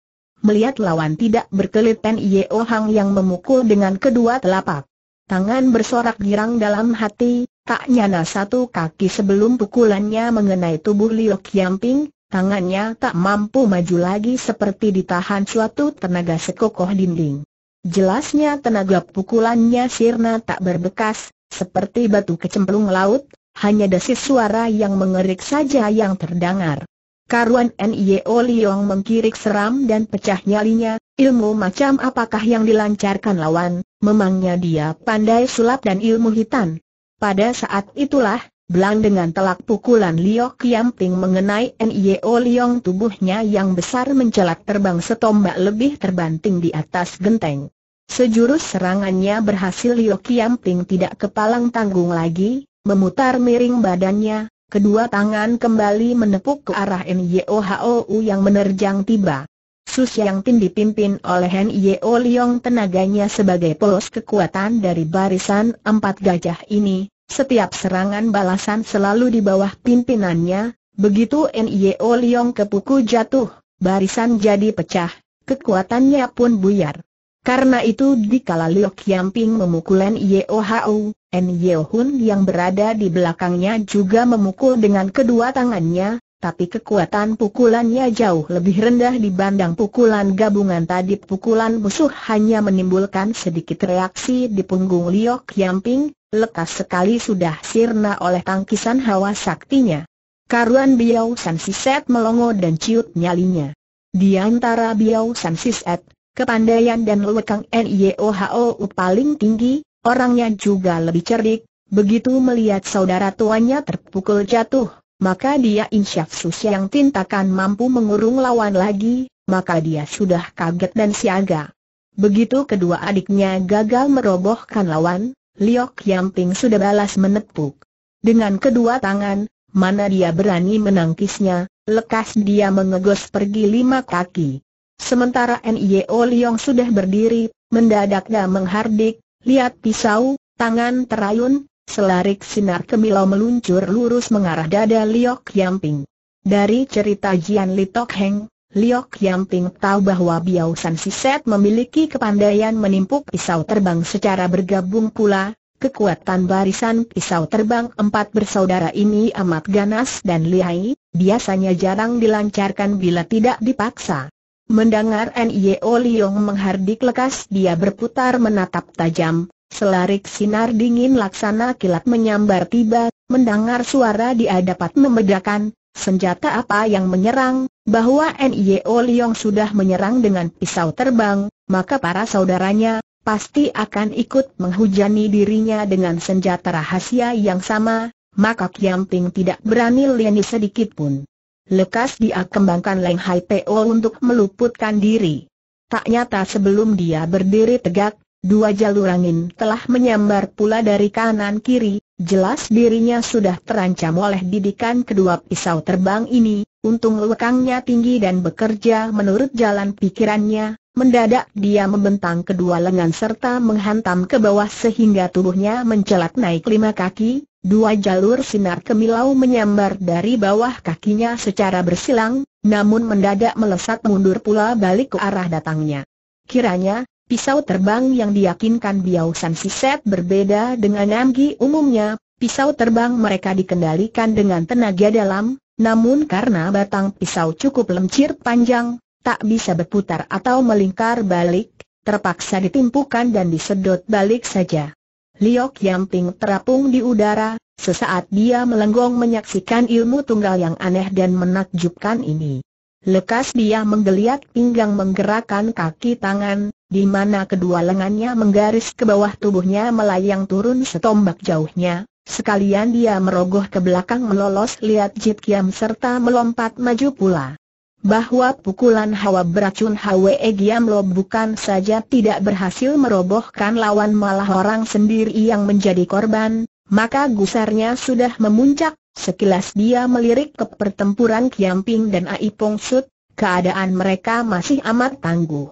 Melihat lawan tidak berkelit N.I.O. Hang yang memukul dengan kedua telapak. Tangan bersorak girang dalam hati, tak nyana satu kaki sebelum pukulannya mengenai tubuh Liu Yamping, tangannya tak mampu maju lagi seperti ditahan suatu tenaga sekokoh dinding. Jelasnya tenaga pukulannya sirna tak berbekas, seperti batu kecemplung laut, hanya desis suara yang mengerik saja yang terdengar. Karuan Nio Liong mengkirik seram dan pecah nyalinya, ilmu macam apakah yang dilancarkan lawan, memangnya dia pandai sulap dan ilmu hitam. Pada saat itulah, belang dengan telak pukulan Liok Kiamping mengenai Nio Liong tubuhnya yang besar mencelat terbang setombak lebih terbanting di atas genteng. Sejurus serangannya berhasil Liok Kiamping tidak kepalang tanggung lagi, memutar miring badannya, Kedua tangan kembali menepuk ke arah NYOHOU yang menerjang tiba. Sus yang Tin dipimpin oleh NYO Liong tenaganya sebagai polos kekuatan dari barisan empat gajah ini, setiap serangan balasan selalu di bawah pimpinannya, begitu NYO Liong kepuku jatuh, barisan jadi pecah, kekuatannya pun buyar. Karena itu dikala Liu Qiangping memukul Yeo Hao, Yeo Hun yang berada di belakangnya juga memukul dengan kedua tangannya, tapi kekuatan pukulannya jauh lebih rendah dibanding pukulan gabungan tadi. Pukulan musuh hanya menimbulkan sedikit reaksi di punggung Liu Qiangping, lekas sekali sudah sirna oleh tangkisan hawa saktinya. Karuan Biao San Siset melongo dan ciut nyalinya. Di antara Biao San Siset, Kepandaian dan lekang NIOHO paling tinggi, orangnya juga lebih cerdik, begitu melihat saudara tuanya terpukul jatuh, maka dia insyaf susi yang tintakan mampu mengurung lawan lagi, maka dia sudah kaget dan siaga. Begitu kedua adiknya gagal merobohkan lawan, Liok Yamping sudah balas menepuk. Dengan kedua tangan, mana dia berani menangkisnya, lekas dia mengegos pergi lima kaki. Sementara NIO Liong sudah berdiri, mendadak dan menghardik, lihat pisau, tangan terayun, selarik sinar kemilau meluncur lurus mengarah dada Liok Yamping. Dari cerita Jian Litok Heng, Liok Yamping tahu bahwa Biao San Siset memiliki kepandaian menimpuk pisau terbang secara bergabung pula, Kekuatan barisan pisau terbang empat bersaudara ini amat ganas dan lihai, biasanya jarang dilancarkan bila tidak dipaksa. Mendengar Nio Liong menghardik lekas dia berputar menatap tajam, selarik sinar dingin laksana kilat menyambar tiba, mendengar suara dia dapat membedakan, senjata apa yang menyerang, bahwa Nio Liong sudah menyerang dengan pisau terbang, maka para saudaranya, pasti akan ikut menghujani dirinya dengan senjata rahasia yang sama, maka Kiamping tidak berani liani sedikit pun. Lekas dia kembangkan Leng Hai Po untuk meluputkan diri. Tak nyata sebelum dia berdiri tegak, dua jalur angin telah menyambar pula dari kanan kiri, jelas dirinya sudah terancam oleh didikan kedua pisau terbang ini, untung lekangnya tinggi dan bekerja menurut jalan pikirannya, Mendadak dia membentang kedua lengan serta menghantam ke bawah sehingga tubuhnya mencelat naik lima kaki, Dua jalur sinar kemilau menyambar dari bawah kakinya secara bersilang, namun mendadak melesat mundur pula balik ke arah datangnya. Kiranya, pisau terbang yang diyakinkan Biao San Siset berbeda dengan Namgi umumnya, pisau terbang mereka dikendalikan dengan tenaga dalam, namun karena batang pisau cukup lemcir panjang, tak bisa berputar atau melingkar balik, terpaksa ditimpukan dan disedot balik saja. Liok Yamping terapung di udara, sesaat dia melenggong menyaksikan ilmu tunggal yang aneh dan menakjubkan ini. Lekas dia menggeliat pinggang menggerakkan kaki tangan, di mana kedua lengannya menggaris ke bawah tubuhnya melayang turun setombak jauhnya, sekalian dia merogoh ke belakang melolos lihat Jit Kiam serta melompat maju pula bahwa pukulan hawa beracun Hwe Lo bukan saja tidak berhasil merobohkan lawan malah orang sendiri yang menjadi korban, maka gusarnya sudah memuncak, sekilas dia melirik ke pertempuran Kiamping dan Aipong Sut, keadaan mereka masih amat tangguh.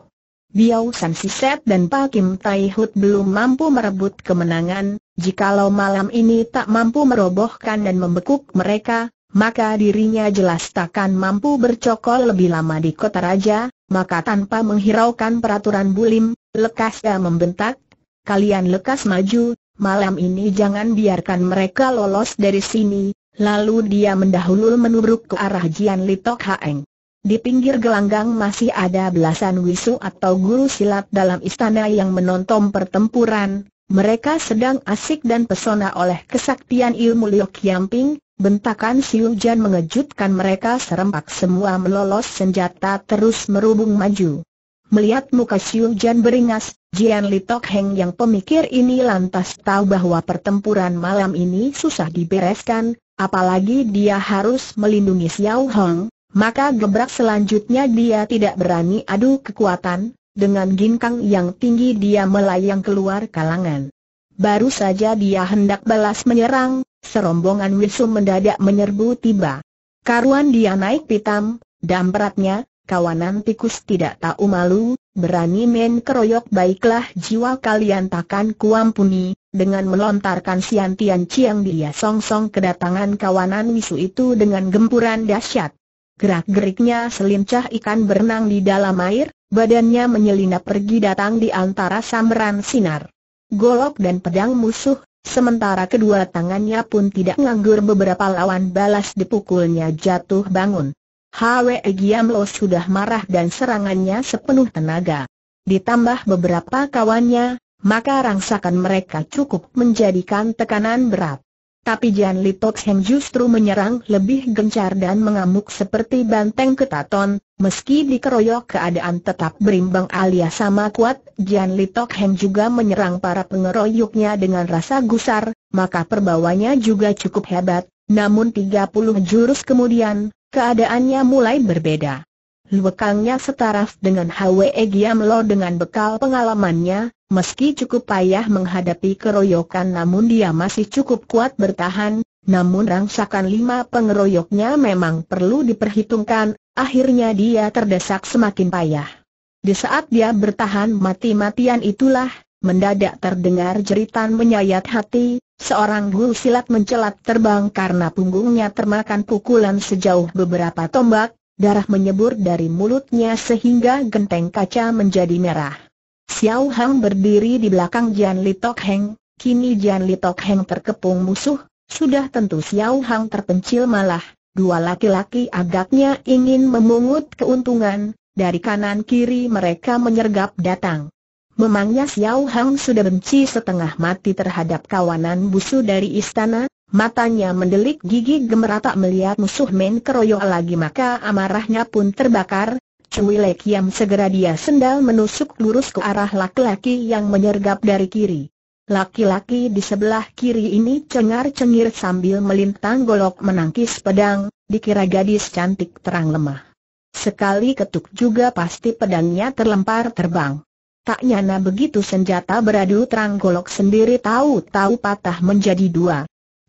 Biao San Siset dan Pak Kim Tai Hut belum mampu merebut kemenangan, jikalau malam ini tak mampu merobohkan dan membekuk mereka, maka dirinya jelas takkan mampu bercokol lebih lama di kota raja, maka tanpa menghiraukan peraturan bulim, lekas ia membentak, kalian lekas maju, malam ini jangan biarkan mereka lolos dari sini, lalu dia mendahulu menurut ke arah Jian Litok Haeng. Di pinggir gelanggang masih ada belasan wisu atau guru silat dalam istana yang menonton pertempuran, mereka sedang asik dan pesona oleh kesaktian ilmu Liok Yamping, Bentakan Jan mengejutkan mereka serempak semua melolos senjata terus merubung maju. Melihat muka Jan beringas, Jian Li Tok Heng yang pemikir ini lantas tahu bahwa pertempuran malam ini susah dibereskan, apalagi dia harus melindungi Xiao Hong, maka gebrak selanjutnya dia tidak berani adu kekuatan, dengan ginkang yang tinggi dia melayang keluar kalangan. Baru saja dia hendak balas menyerang, serombongan Wisu mendadak menyerbu tiba. Karuan dia naik pitam, dampratnya, kawanan tikus tidak tahu malu, berani main keroyok baiklah jiwa kalian takkan kuampuni, dengan melontarkan Sian Tian dia song-song kedatangan kawanan Wisu itu dengan gempuran dahsyat. Gerak-geriknya selincah ikan berenang di dalam air, badannya menyelinap pergi datang di antara samberan sinar. Golok dan pedang musuh Sementara kedua tangannya pun tidak nganggur beberapa lawan balas dipukulnya jatuh bangun. Hwe Giamlo sudah marah dan serangannya sepenuh tenaga. Ditambah beberapa kawannya, maka rangsakan mereka cukup menjadikan tekanan berat. Tapi Jan Litok Heng justru menyerang lebih gencar dan mengamuk seperti banteng ketaton, Meski dikeroyok keadaan tetap berimbang alias sama kuat, Jian Li Heng juga menyerang para pengeroyoknya dengan rasa gusar, maka perbawanya juga cukup hebat, namun 30 jurus kemudian, keadaannya mulai berbeda. Luekangnya setaraf dengan Hwe Giam Lo dengan bekal pengalamannya, meski cukup payah menghadapi keroyokan namun dia masih cukup kuat bertahan, namun rangsakan lima pengeroyoknya memang perlu diperhitungkan, akhirnya dia terdesak semakin payah. Di saat dia bertahan mati-matian itulah, mendadak terdengar jeritan menyayat hati, seorang gul silat mencelat terbang karena punggungnya termakan pukulan sejauh beberapa tombak, darah menyebur dari mulutnya sehingga genteng kaca menjadi merah. Xiao Hang berdiri di belakang Jian Li Tok Heng, kini Jian Li Tok Heng terkepung musuh, sudah tentu Xiao Hang terpencil malah, dua laki-laki agaknya ingin memungut keuntungan, dari kanan kiri mereka menyergap datang. Memangnya Xiao Hang sudah benci setengah mati terhadap kawanan busu dari istana, matanya mendelik gigi gemerata melihat musuh main keroyok lagi maka amarahnya pun terbakar, Cui Lek Yam segera dia sendal menusuk lurus ke arah laki-laki yang menyergap dari kiri. Laki-laki di sebelah kiri ini cengar-cengir sambil melintang golok menangkis pedang, dikira gadis cantik terang lemah. Sekali ketuk juga pasti pedangnya terlempar terbang. Tak nyana begitu senjata beradu terang golok sendiri tahu-tahu patah menjadi dua.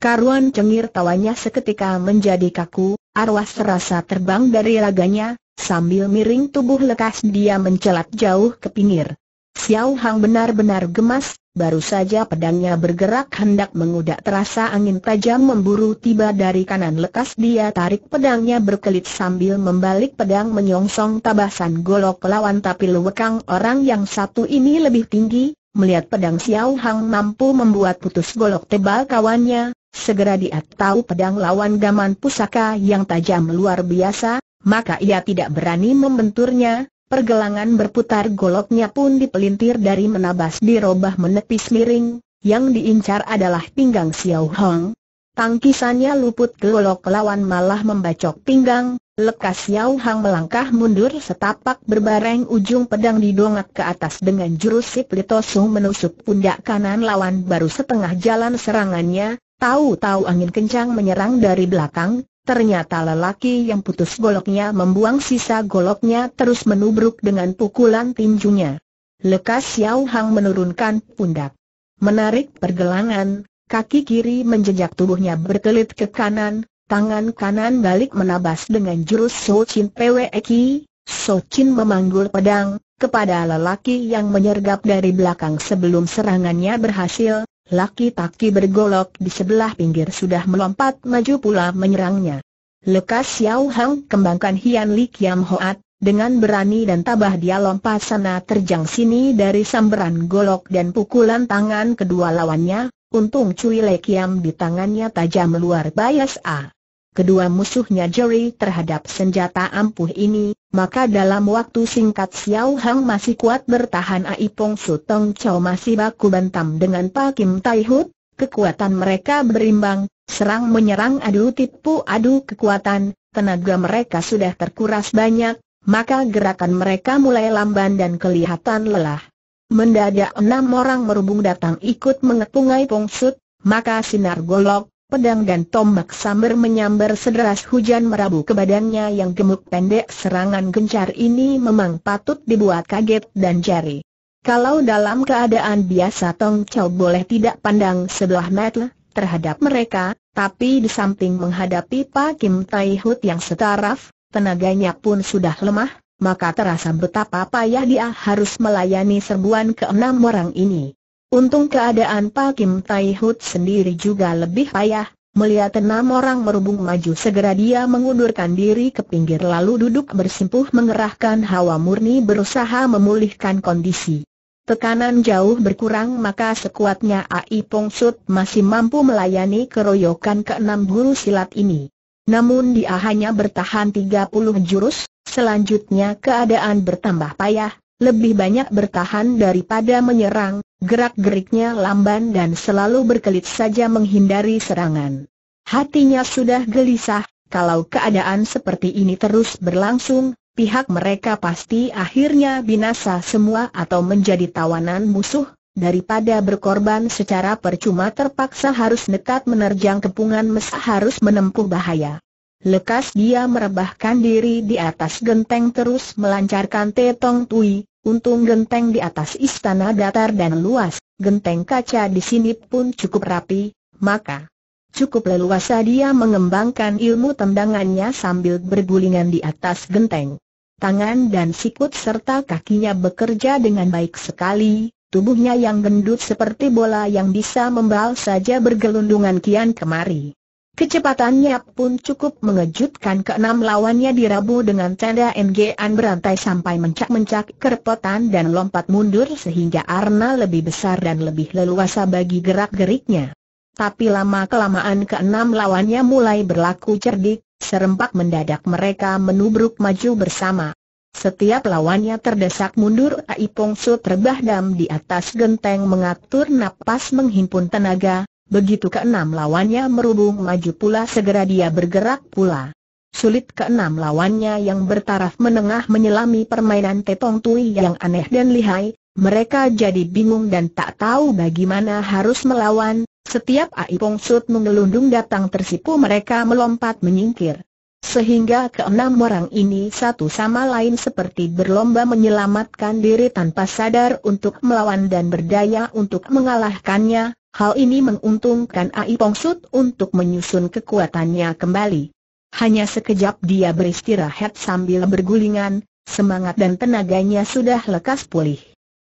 Karuan cengir tawanya seketika menjadi kaku, arwah serasa terbang dari raganya, sambil miring tubuh lekas dia mencelat jauh ke pinggir. Xiao Hang benar-benar gemas, Baru saja pedangnya bergerak hendak mengudak terasa angin tajam memburu tiba dari kanan lekas dia tarik pedangnya berkelit sambil membalik pedang menyongsong tabasan golok lawan tapi lewekang orang yang satu ini lebih tinggi, melihat pedang Xiao Hang mampu membuat putus golok tebal kawannya, segera dia tahu pedang lawan gaman pusaka yang tajam luar biasa, maka ia tidak berani membenturnya, Pergelangan berputar goloknya pun dipelintir dari menabas dirobah menepis miring, yang diincar adalah pinggang Xiao Hong. Tangkisannya luput golok lawan malah membacok pinggang, lekas Xiao Hong melangkah mundur setapak berbareng ujung pedang didongak ke atas dengan jurus sip litosung menusuk pundak kanan lawan baru setengah jalan serangannya, tahu-tahu angin kencang menyerang dari belakang, Ternyata lelaki yang putus goloknya membuang sisa goloknya terus menubruk dengan pukulan tinjunya. Lekas Xiao Hang menurunkan pundak. Menarik pergelangan, kaki kiri menjejak tubuhnya berkelit ke kanan, tangan kanan balik menabas dengan jurus Chin So Ki. So Chin memanggul pedang, kepada lelaki yang menyergap dari belakang sebelum serangannya berhasil, Laki-laki bergolok di sebelah pinggir sudah melompat maju pula menyerangnya. Lekas Xiao Hang kembangkan Hian Li Kiam Hoat, dengan berani dan tabah dia lompat sana terjang sini dari samberan golok dan pukulan tangan kedua lawannya, untung Cui Le Kiam di tangannya tajam luar bayas A. Kedua musuhnya Jerry terhadap senjata ampuh ini, maka dalam waktu singkat Xiao Hang masih kuat bertahan Aipong Tong Chow masih baku bantam dengan Pak Kim Tai Hut, kekuatan mereka berimbang, serang menyerang adu tipu adu kekuatan, tenaga mereka sudah terkuras banyak, maka gerakan mereka mulai lamban dan kelihatan lelah. Mendadak enam orang merubung datang ikut mengepung Pong Su, maka sinar golok, Pedang dan tombak samber menyambar sederas hujan merabu ke badannya yang gemuk pendek serangan gencar ini memang patut dibuat kaget dan jari. Kalau dalam keadaan biasa Tong Chow boleh tidak pandang sebelah mata terhadap mereka, tapi di samping menghadapi Pak Kim Tai Hut yang setaraf, tenaganya pun sudah lemah, maka terasa betapa payah dia harus melayani serbuan keenam orang ini. Untung keadaan Pak Kim Tai Hut sendiri juga lebih payah, melihat enam orang merubung maju segera dia mengundurkan diri ke pinggir lalu duduk bersimpuh mengerahkan hawa murni berusaha memulihkan kondisi. Tekanan jauh berkurang maka sekuatnya Ai Pong Sud masih mampu melayani keroyokan keenam guru silat ini. Namun dia hanya bertahan 30 jurus, selanjutnya keadaan bertambah payah, lebih banyak bertahan daripada menyerang, gerak-geriknya lamban dan selalu berkelit saja menghindari serangan. Hatinya sudah gelisah, kalau keadaan seperti ini terus berlangsung, pihak mereka pasti akhirnya binasa semua atau menjadi tawanan musuh, daripada berkorban secara percuma terpaksa harus nekat menerjang kepungan mesah harus menempuh bahaya. Lekas dia merebahkan diri di atas genteng terus melancarkan tetong tui, untung genteng di atas istana datar dan luas, genteng kaca di sini pun cukup rapi, maka cukup leluasa dia mengembangkan ilmu tendangannya sambil bergulingan di atas genteng. Tangan dan sikut serta kakinya bekerja dengan baik sekali, tubuhnya yang gendut seperti bola yang bisa membal saja bergelundungan kian kemari. Kecepatannya pun cukup mengejutkan keenam lawannya dirabu dengan tenda NGAN berantai sampai mencak-mencak kerepotan dan lompat mundur sehingga arna lebih besar dan lebih leluasa bagi gerak-geriknya. Tapi lama-kelamaan keenam lawannya mulai berlaku cerdik, serempak mendadak mereka menubruk maju bersama. Setiap lawannya terdesak mundur Aipong Su terbahdam di atas genteng mengatur napas menghimpun tenaga, Begitu keenam lawannya merubung maju pula segera dia bergerak pula. Sulit keenam lawannya yang bertaraf menengah menyelami permainan Tepong Tui yang aneh dan lihai, mereka jadi bingung dan tak tahu bagaimana harus melawan, setiap Ai Pong mengelundung datang tersipu mereka melompat menyingkir. Sehingga keenam orang ini satu sama lain seperti berlomba menyelamatkan diri tanpa sadar untuk melawan dan berdaya untuk mengalahkannya, Hal ini menguntungkan Ai Pong Pongsut untuk menyusun kekuatannya kembali. Hanya sekejap dia beristirahat sambil bergulingan, semangat dan tenaganya sudah lekas pulih.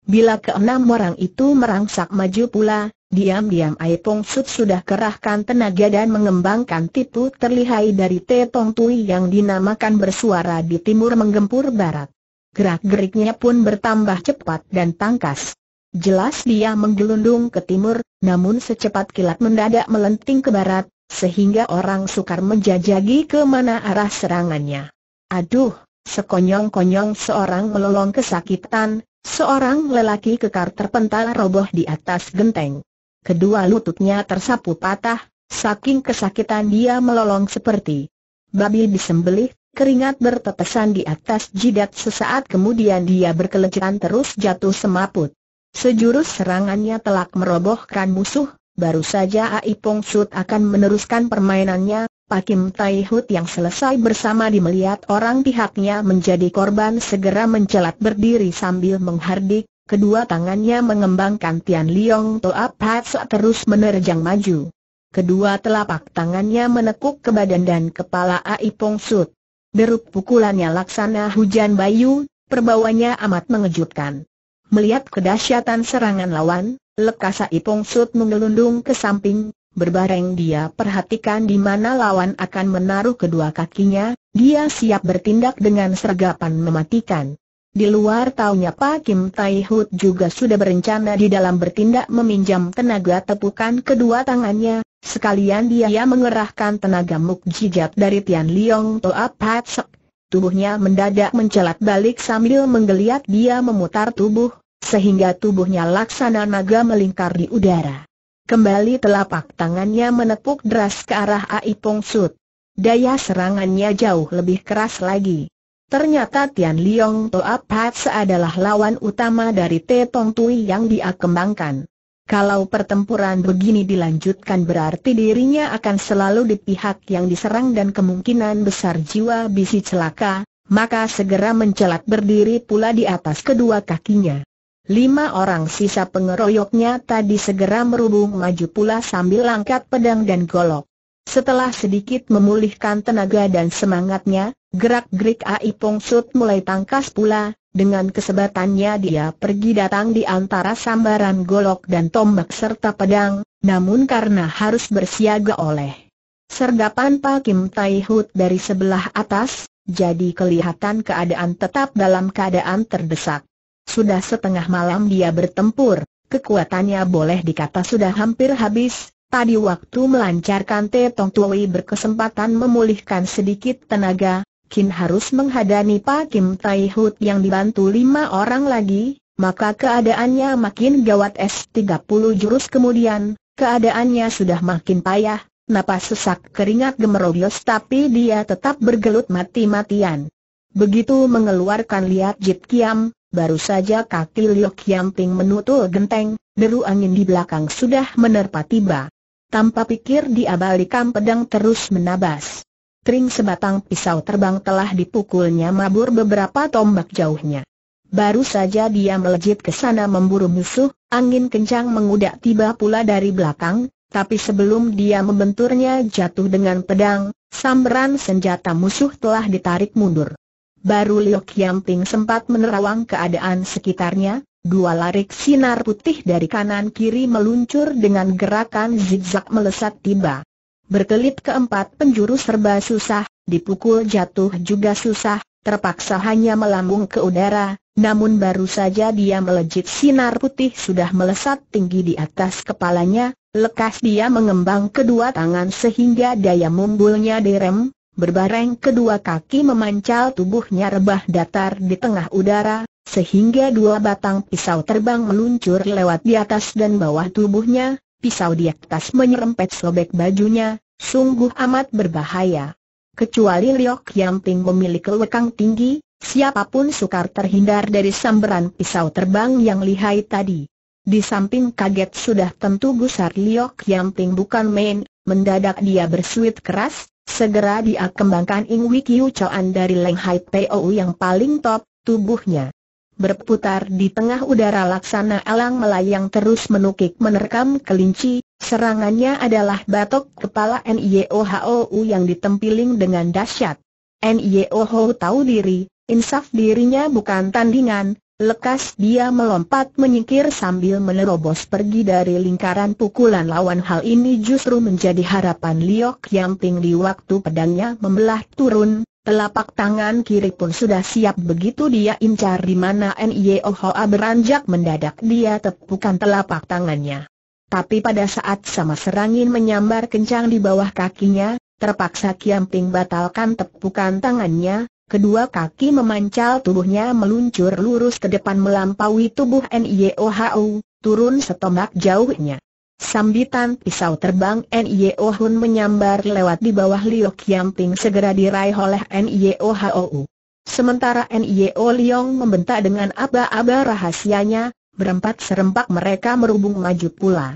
Bila keenam orang itu merangsak maju pula, diam-diam Ai Pong Pongsut sudah kerahkan tenaga dan mengembangkan tipu terlihai dari Te Tong Tui yang dinamakan bersuara di timur menggempur barat. Gerak-geriknya pun bertambah cepat dan tangkas. Jelas dia menggelundung ke timur, namun secepat kilat mendadak melenting ke barat, sehingga orang sukar menjajagi ke mana arah serangannya. Aduh, sekonyong-konyong seorang melolong kesakitan, seorang lelaki kekar terpental roboh di atas genteng. Kedua lututnya tersapu patah, saking kesakitan dia melolong seperti babi disembelih, keringat bertetesan di atas jidat sesaat kemudian dia berkelecehan terus jatuh semaput. Sejurus serangannya telak merobohkan musuh, baru saja Ai Pong Sut akan meneruskan permainannya, Pakim Tai Hut yang selesai bersama di melihat orang pihaknya menjadi korban segera mencelat berdiri sambil menghardik, kedua tangannya mengembangkan Tian Liong Toa Patsa terus menerjang maju. Kedua telapak tangannya menekuk ke badan dan kepala Ai Pong Sut. Deruk pukulannya laksana hujan bayu, perbawanya amat mengejutkan. Melihat kedahsyatan serangan lawan, Lekasa Ipong Sud mengelundung ke samping, berbareng dia perhatikan di mana lawan akan menaruh kedua kakinya, dia siap bertindak dengan sergapan mematikan. Di luar taunya Pak Kim Tai Hood juga sudah berencana di dalam bertindak meminjam tenaga tepukan kedua tangannya, sekalian dia mengerahkan tenaga mukjizat dari Tian Liong Toa Pat Sek tubuhnya mendadak mencelat balik sambil menggeliat dia memutar tubuh, sehingga tubuhnya laksana naga melingkar di udara. Kembali telapak tangannya menepuk deras ke arah Ai Pong Daya serangannya jauh lebih keras lagi. Ternyata Tian Liong Toa Pats adalah lawan utama dari Te Tong Tui yang dia kembangkan. Kalau pertempuran begini dilanjutkan berarti dirinya akan selalu di pihak yang diserang dan kemungkinan besar jiwa bisi celaka, maka segera mencelat berdiri pula di atas kedua kakinya. Lima orang sisa pengeroyoknya tadi segera merubung maju pula sambil angkat pedang dan golok. Setelah sedikit memulihkan tenaga dan semangatnya, gerak-gerik Aipong Sud Sut mulai tangkas pula, dengan kesebatannya dia pergi datang di antara sambaran golok dan tombak serta pedang, namun karena harus bersiaga oleh sergapan Pak Kim Tai Hut dari sebelah atas, jadi kelihatan keadaan tetap dalam keadaan terdesak. Sudah setengah malam dia bertempur, kekuatannya boleh dikata sudah hampir habis, Tadi waktu melancarkan Tetong Tui berkesempatan memulihkan sedikit tenaga, Kin harus menghadani Pak Kim Tai Hut yang dibantu lima orang lagi, maka keadaannya makin gawat S30 jurus kemudian, keadaannya sudah makin payah, napas sesak keringat gemerobios tapi dia tetap bergelut mati-matian. Begitu mengeluarkan lihat Jit Kiam, baru saja kaki Liu Kiam Ting menutul genteng, deru angin di belakang sudah menerpa tiba. Tanpa pikir dia balikan pedang terus menabas. Tring sebatang pisau terbang telah dipukulnya mabur beberapa tombak jauhnya. Baru saja dia melejit ke sana memburu musuh, angin kencang mengudak tiba pula dari belakang, tapi sebelum dia membenturnya jatuh dengan pedang, sambaran senjata musuh telah ditarik mundur. Baru Liu Yamping sempat menerawang keadaan sekitarnya, dua larik sinar putih dari kanan kiri meluncur dengan gerakan zigzag melesat tiba. Berkelit keempat penjuru serba susah, dipukul jatuh juga susah, terpaksa hanya melambung ke udara, namun baru saja dia melejit sinar putih sudah melesat tinggi di atas kepalanya, lekas dia mengembang kedua tangan sehingga daya mumbulnya direm, berbareng kedua kaki memancal tubuhnya rebah datar di tengah udara, sehingga dua batang pisau terbang meluncur lewat di atas dan bawah tubuhnya, pisau di atas menyerempet sobek bajunya, sungguh amat berbahaya. Kecuali Liok Yamping memiliki lekang tinggi, siapapun sukar terhindar dari samberan pisau terbang yang lihai tadi. Di samping kaget sudah tentu gusar Liok Yamping bukan main, mendadak dia bersuit keras, segera dia kembangkan Ing Wikiu Choan dari Leng Hai POU yang paling top tubuhnya berputar di tengah udara laksana elang melayang terus menukik menerkam kelinci, serangannya adalah batok kepala NIOHOU yang ditempiling dengan dahsyat. NIOHOU tahu diri, insaf dirinya bukan tandingan, lekas dia melompat menyingkir sambil menerobos pergi dari lingkaran pukulan lawan hal ini justru menjadi harapan Liok Yamping di waktu pedangnya membelah turun, Telapak tangan kiri pun sudah siap begitu dia incar di mana Nio Hoa beranjak mendadak dia tepukan telapak tangannya. Tapi pada saat sama serangin menyambar kencang di bawah kakinya, terpaksa Kiamping batalkan tepukan tangannya, kedua kaki memancal tubuhnya meluncur lurus ke depan melampaui tubuh Nio Hoa, turun setomak jauhnya. Sambitan pisau terbang Nio Hun menyambar lewat di bawah Liu Kiam segera diraih oleh Nio Hou. Sementara Nio Liong membentak dengan aba-aba rahasianya, berempat serempak mereka merubung maju pula.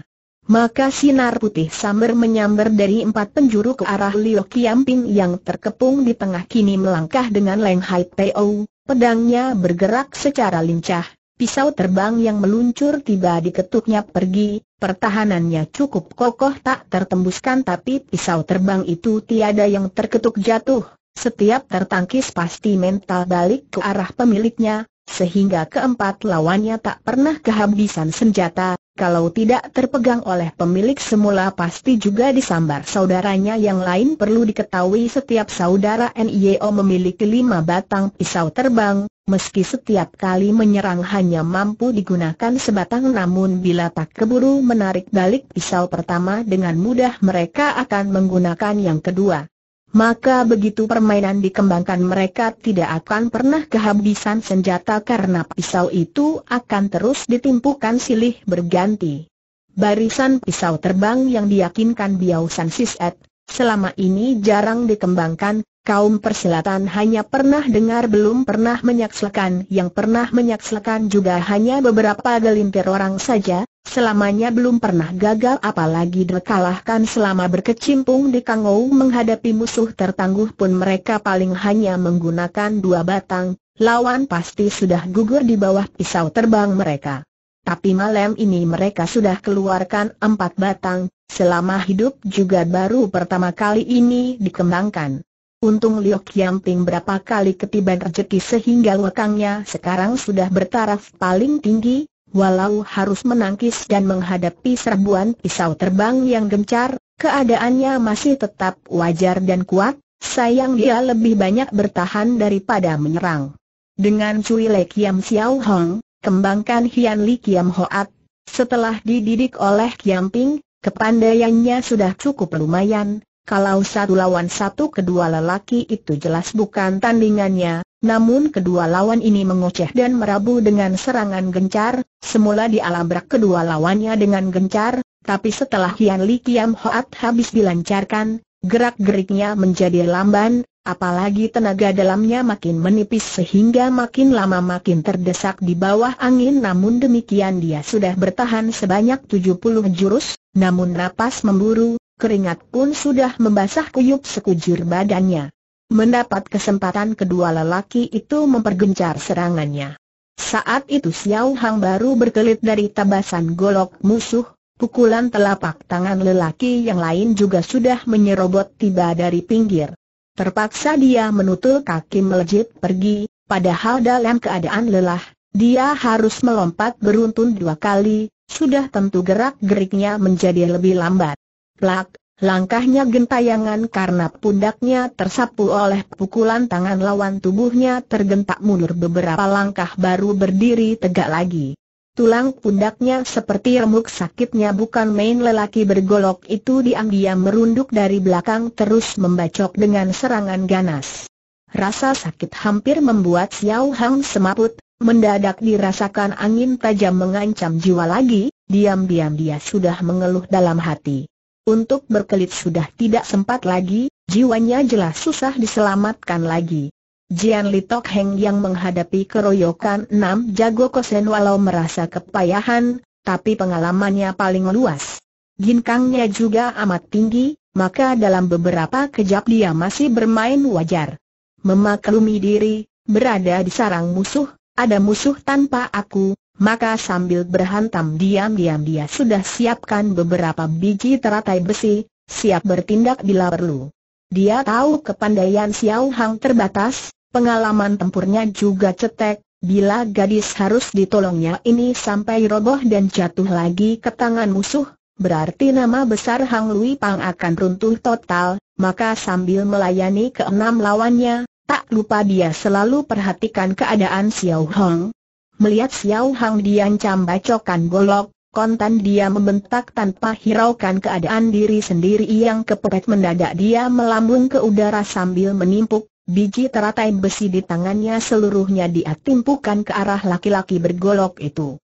Maka sinar putih sambar menyambar dari empat penjuru ke arah Liu Kiam yang terkepung di tengah kini melangkah dengan Leng Hai Ou, pedangnya bergerak secara lincah Pisau terbang yang meluncur tiba diketuknya pergi, pertahanannya cukup kokoh tak tertembuskan tapi pisau terbang itu tiada yang terketuk jatuh. Setiap tertangkis pasti mental balik ke arah pemiliknya, sehingga keempat lawannya tak pernah kehabisan senjata, kalau tidak terpegang oleh pemilik semula pasti juga disambar saudaranya yang lain perlu diketahui setiap saudara NIO memiliki lima batang pisau terbang, meski setiap kali menyerang hanya mampu digunakan sebatang namun bila tak keburu menarik balik pisau pertama dengan mudah mereka akan menggunakan yang kedua. Maka begitu permainan dikembangkan mereka tidak akan pernah kehabisan senjata karena pisau itu akan terus ditimpukan silih berganti. Barisan pisau terbang yang diyakinkan Biao San Siset, selama ini jarang dikembangkan, kaum persilatan hanya pernah dengar belum pernah menyaksikan yang pernah menyaksikan juga hanya beberapa gelintir orang saja, Selamanya belum pernah gagal apalagi dikalahkan selama berkecimpung di Kangou menghadapi musuh tertangguh pun mereka paling hanya menggunakan dua batang, lawan pasti sudah gugur di bawah pisau terbang mereka. Tapi malam ini mereka sudah keluarkan empat batang, selama hidup juga baru pertama kali ini dikembangkan. Untung Liu Qiangping berapa kali ketiban rezeki sehingga lekangnya sekarang sudah bertaraf paling tinggi, Walau harus menangkis dan menghadapi serbuan pisau terbang yang gencar, keadaannya masih tetap wajar dan kuat, sayang dia lebih banyak bertahan daripada menyerang. Dengan Cui Le Kiam Xiao Hong, kembangkan Hian Li Kiam Hoat, setelah dididik oleh Kiam Ping, kepandaiannya sudah cukup lumayan, kalau satu lawan satu kedua lelaki itu jelas bukan tandingannya, namun kedua lawan ini mengoceh dan merabu dengan serangan gencar, semula dialabrak kedua lawannya dengan gencar, tapi setelah Hian Li Kiam Hoat habis dilancarkan, gerak-geriknya menjadi lamban, apalagi tenaga dalamnya makin menipis sehingga makin lama makin terdesak di bawah angin namun demikian dia sudah bertahan sebanyak 70 jurus, namun napas memburu, keringat pun sudah membasah kuyup sekujur badannya. Mendapat kesempatan kedua lelaki itu mempergencar serangannya. Saat itu Xiao Hang baru berkelit dari tabasan golok musuh, pukulan telapak tangan lelaki yang lain juga sudah menyerobot tiba dari pinggir. Terpaksa dia menutul kaki melejit pergi, padahal dalam keadaan lelah, dia harus melompat beruntun dua kali, sudah tentu gerak-geriknya menjadi lebih lambat. Plak, Langkahnya gentayangan karena pundaknya tersapu oleh pukulan tangan lawan tubuhnya tergentak mundur beberapa langkah baru berdiri tegak lagi. Tulang pundaknya seperti remuk sakitnya bukan main lelaki bergolok itu diam-diam merunduk dari belakang terus membacok dengan serangan ganas. Rasa sakit hampir membuat Xiao Hang semaput, mendadak dirasakan angin tajam mengancam jiwa lagi, diam-diam dia sudah mengeluh dalam hati. Untuk berkelit sudah tidak sempat lagi, jiwanya jelas susah diselamatkan lagi. Jian Li Tok Heng yang menghadapi keroyokan enam jago kosen walau merasa kepayahan, tapi pengalamannya paling luas. Ginkangnya juga amat tinggi, maka dalam beberapa kejap dia masih bermain wajar. Memaklumi diri, berada di sarang musuh, ada musuh tanpa aku, maka sambil berhantam diam-diam dia sudah siapkan beberapa biji teratai besi, siap bertindak bila perlu. Dia tahu kepandaian Xiao Hang terbatas, pengalaman tempurnya juga cetek, bila gadis harus ditolongnya ini sampai roboh dan jatuh lagi ke tangan musuh, berarti nama besar Hang Lui Pang akan runtuh total, maka sambil melayani keenam lawannya, tak lupa dia selalu perhatikan keadaan Xiao Hang. Melihat Xiao Hang diancam bacokan golok, kontan dia membentak tanpa hiraukan keadaan diri sendiri yang kepepet mendadak dia melambung ke udara sambil menimpuk, biji teratai besi di tangannya seluruhnya dia ke arah laki-laki bergolok itu.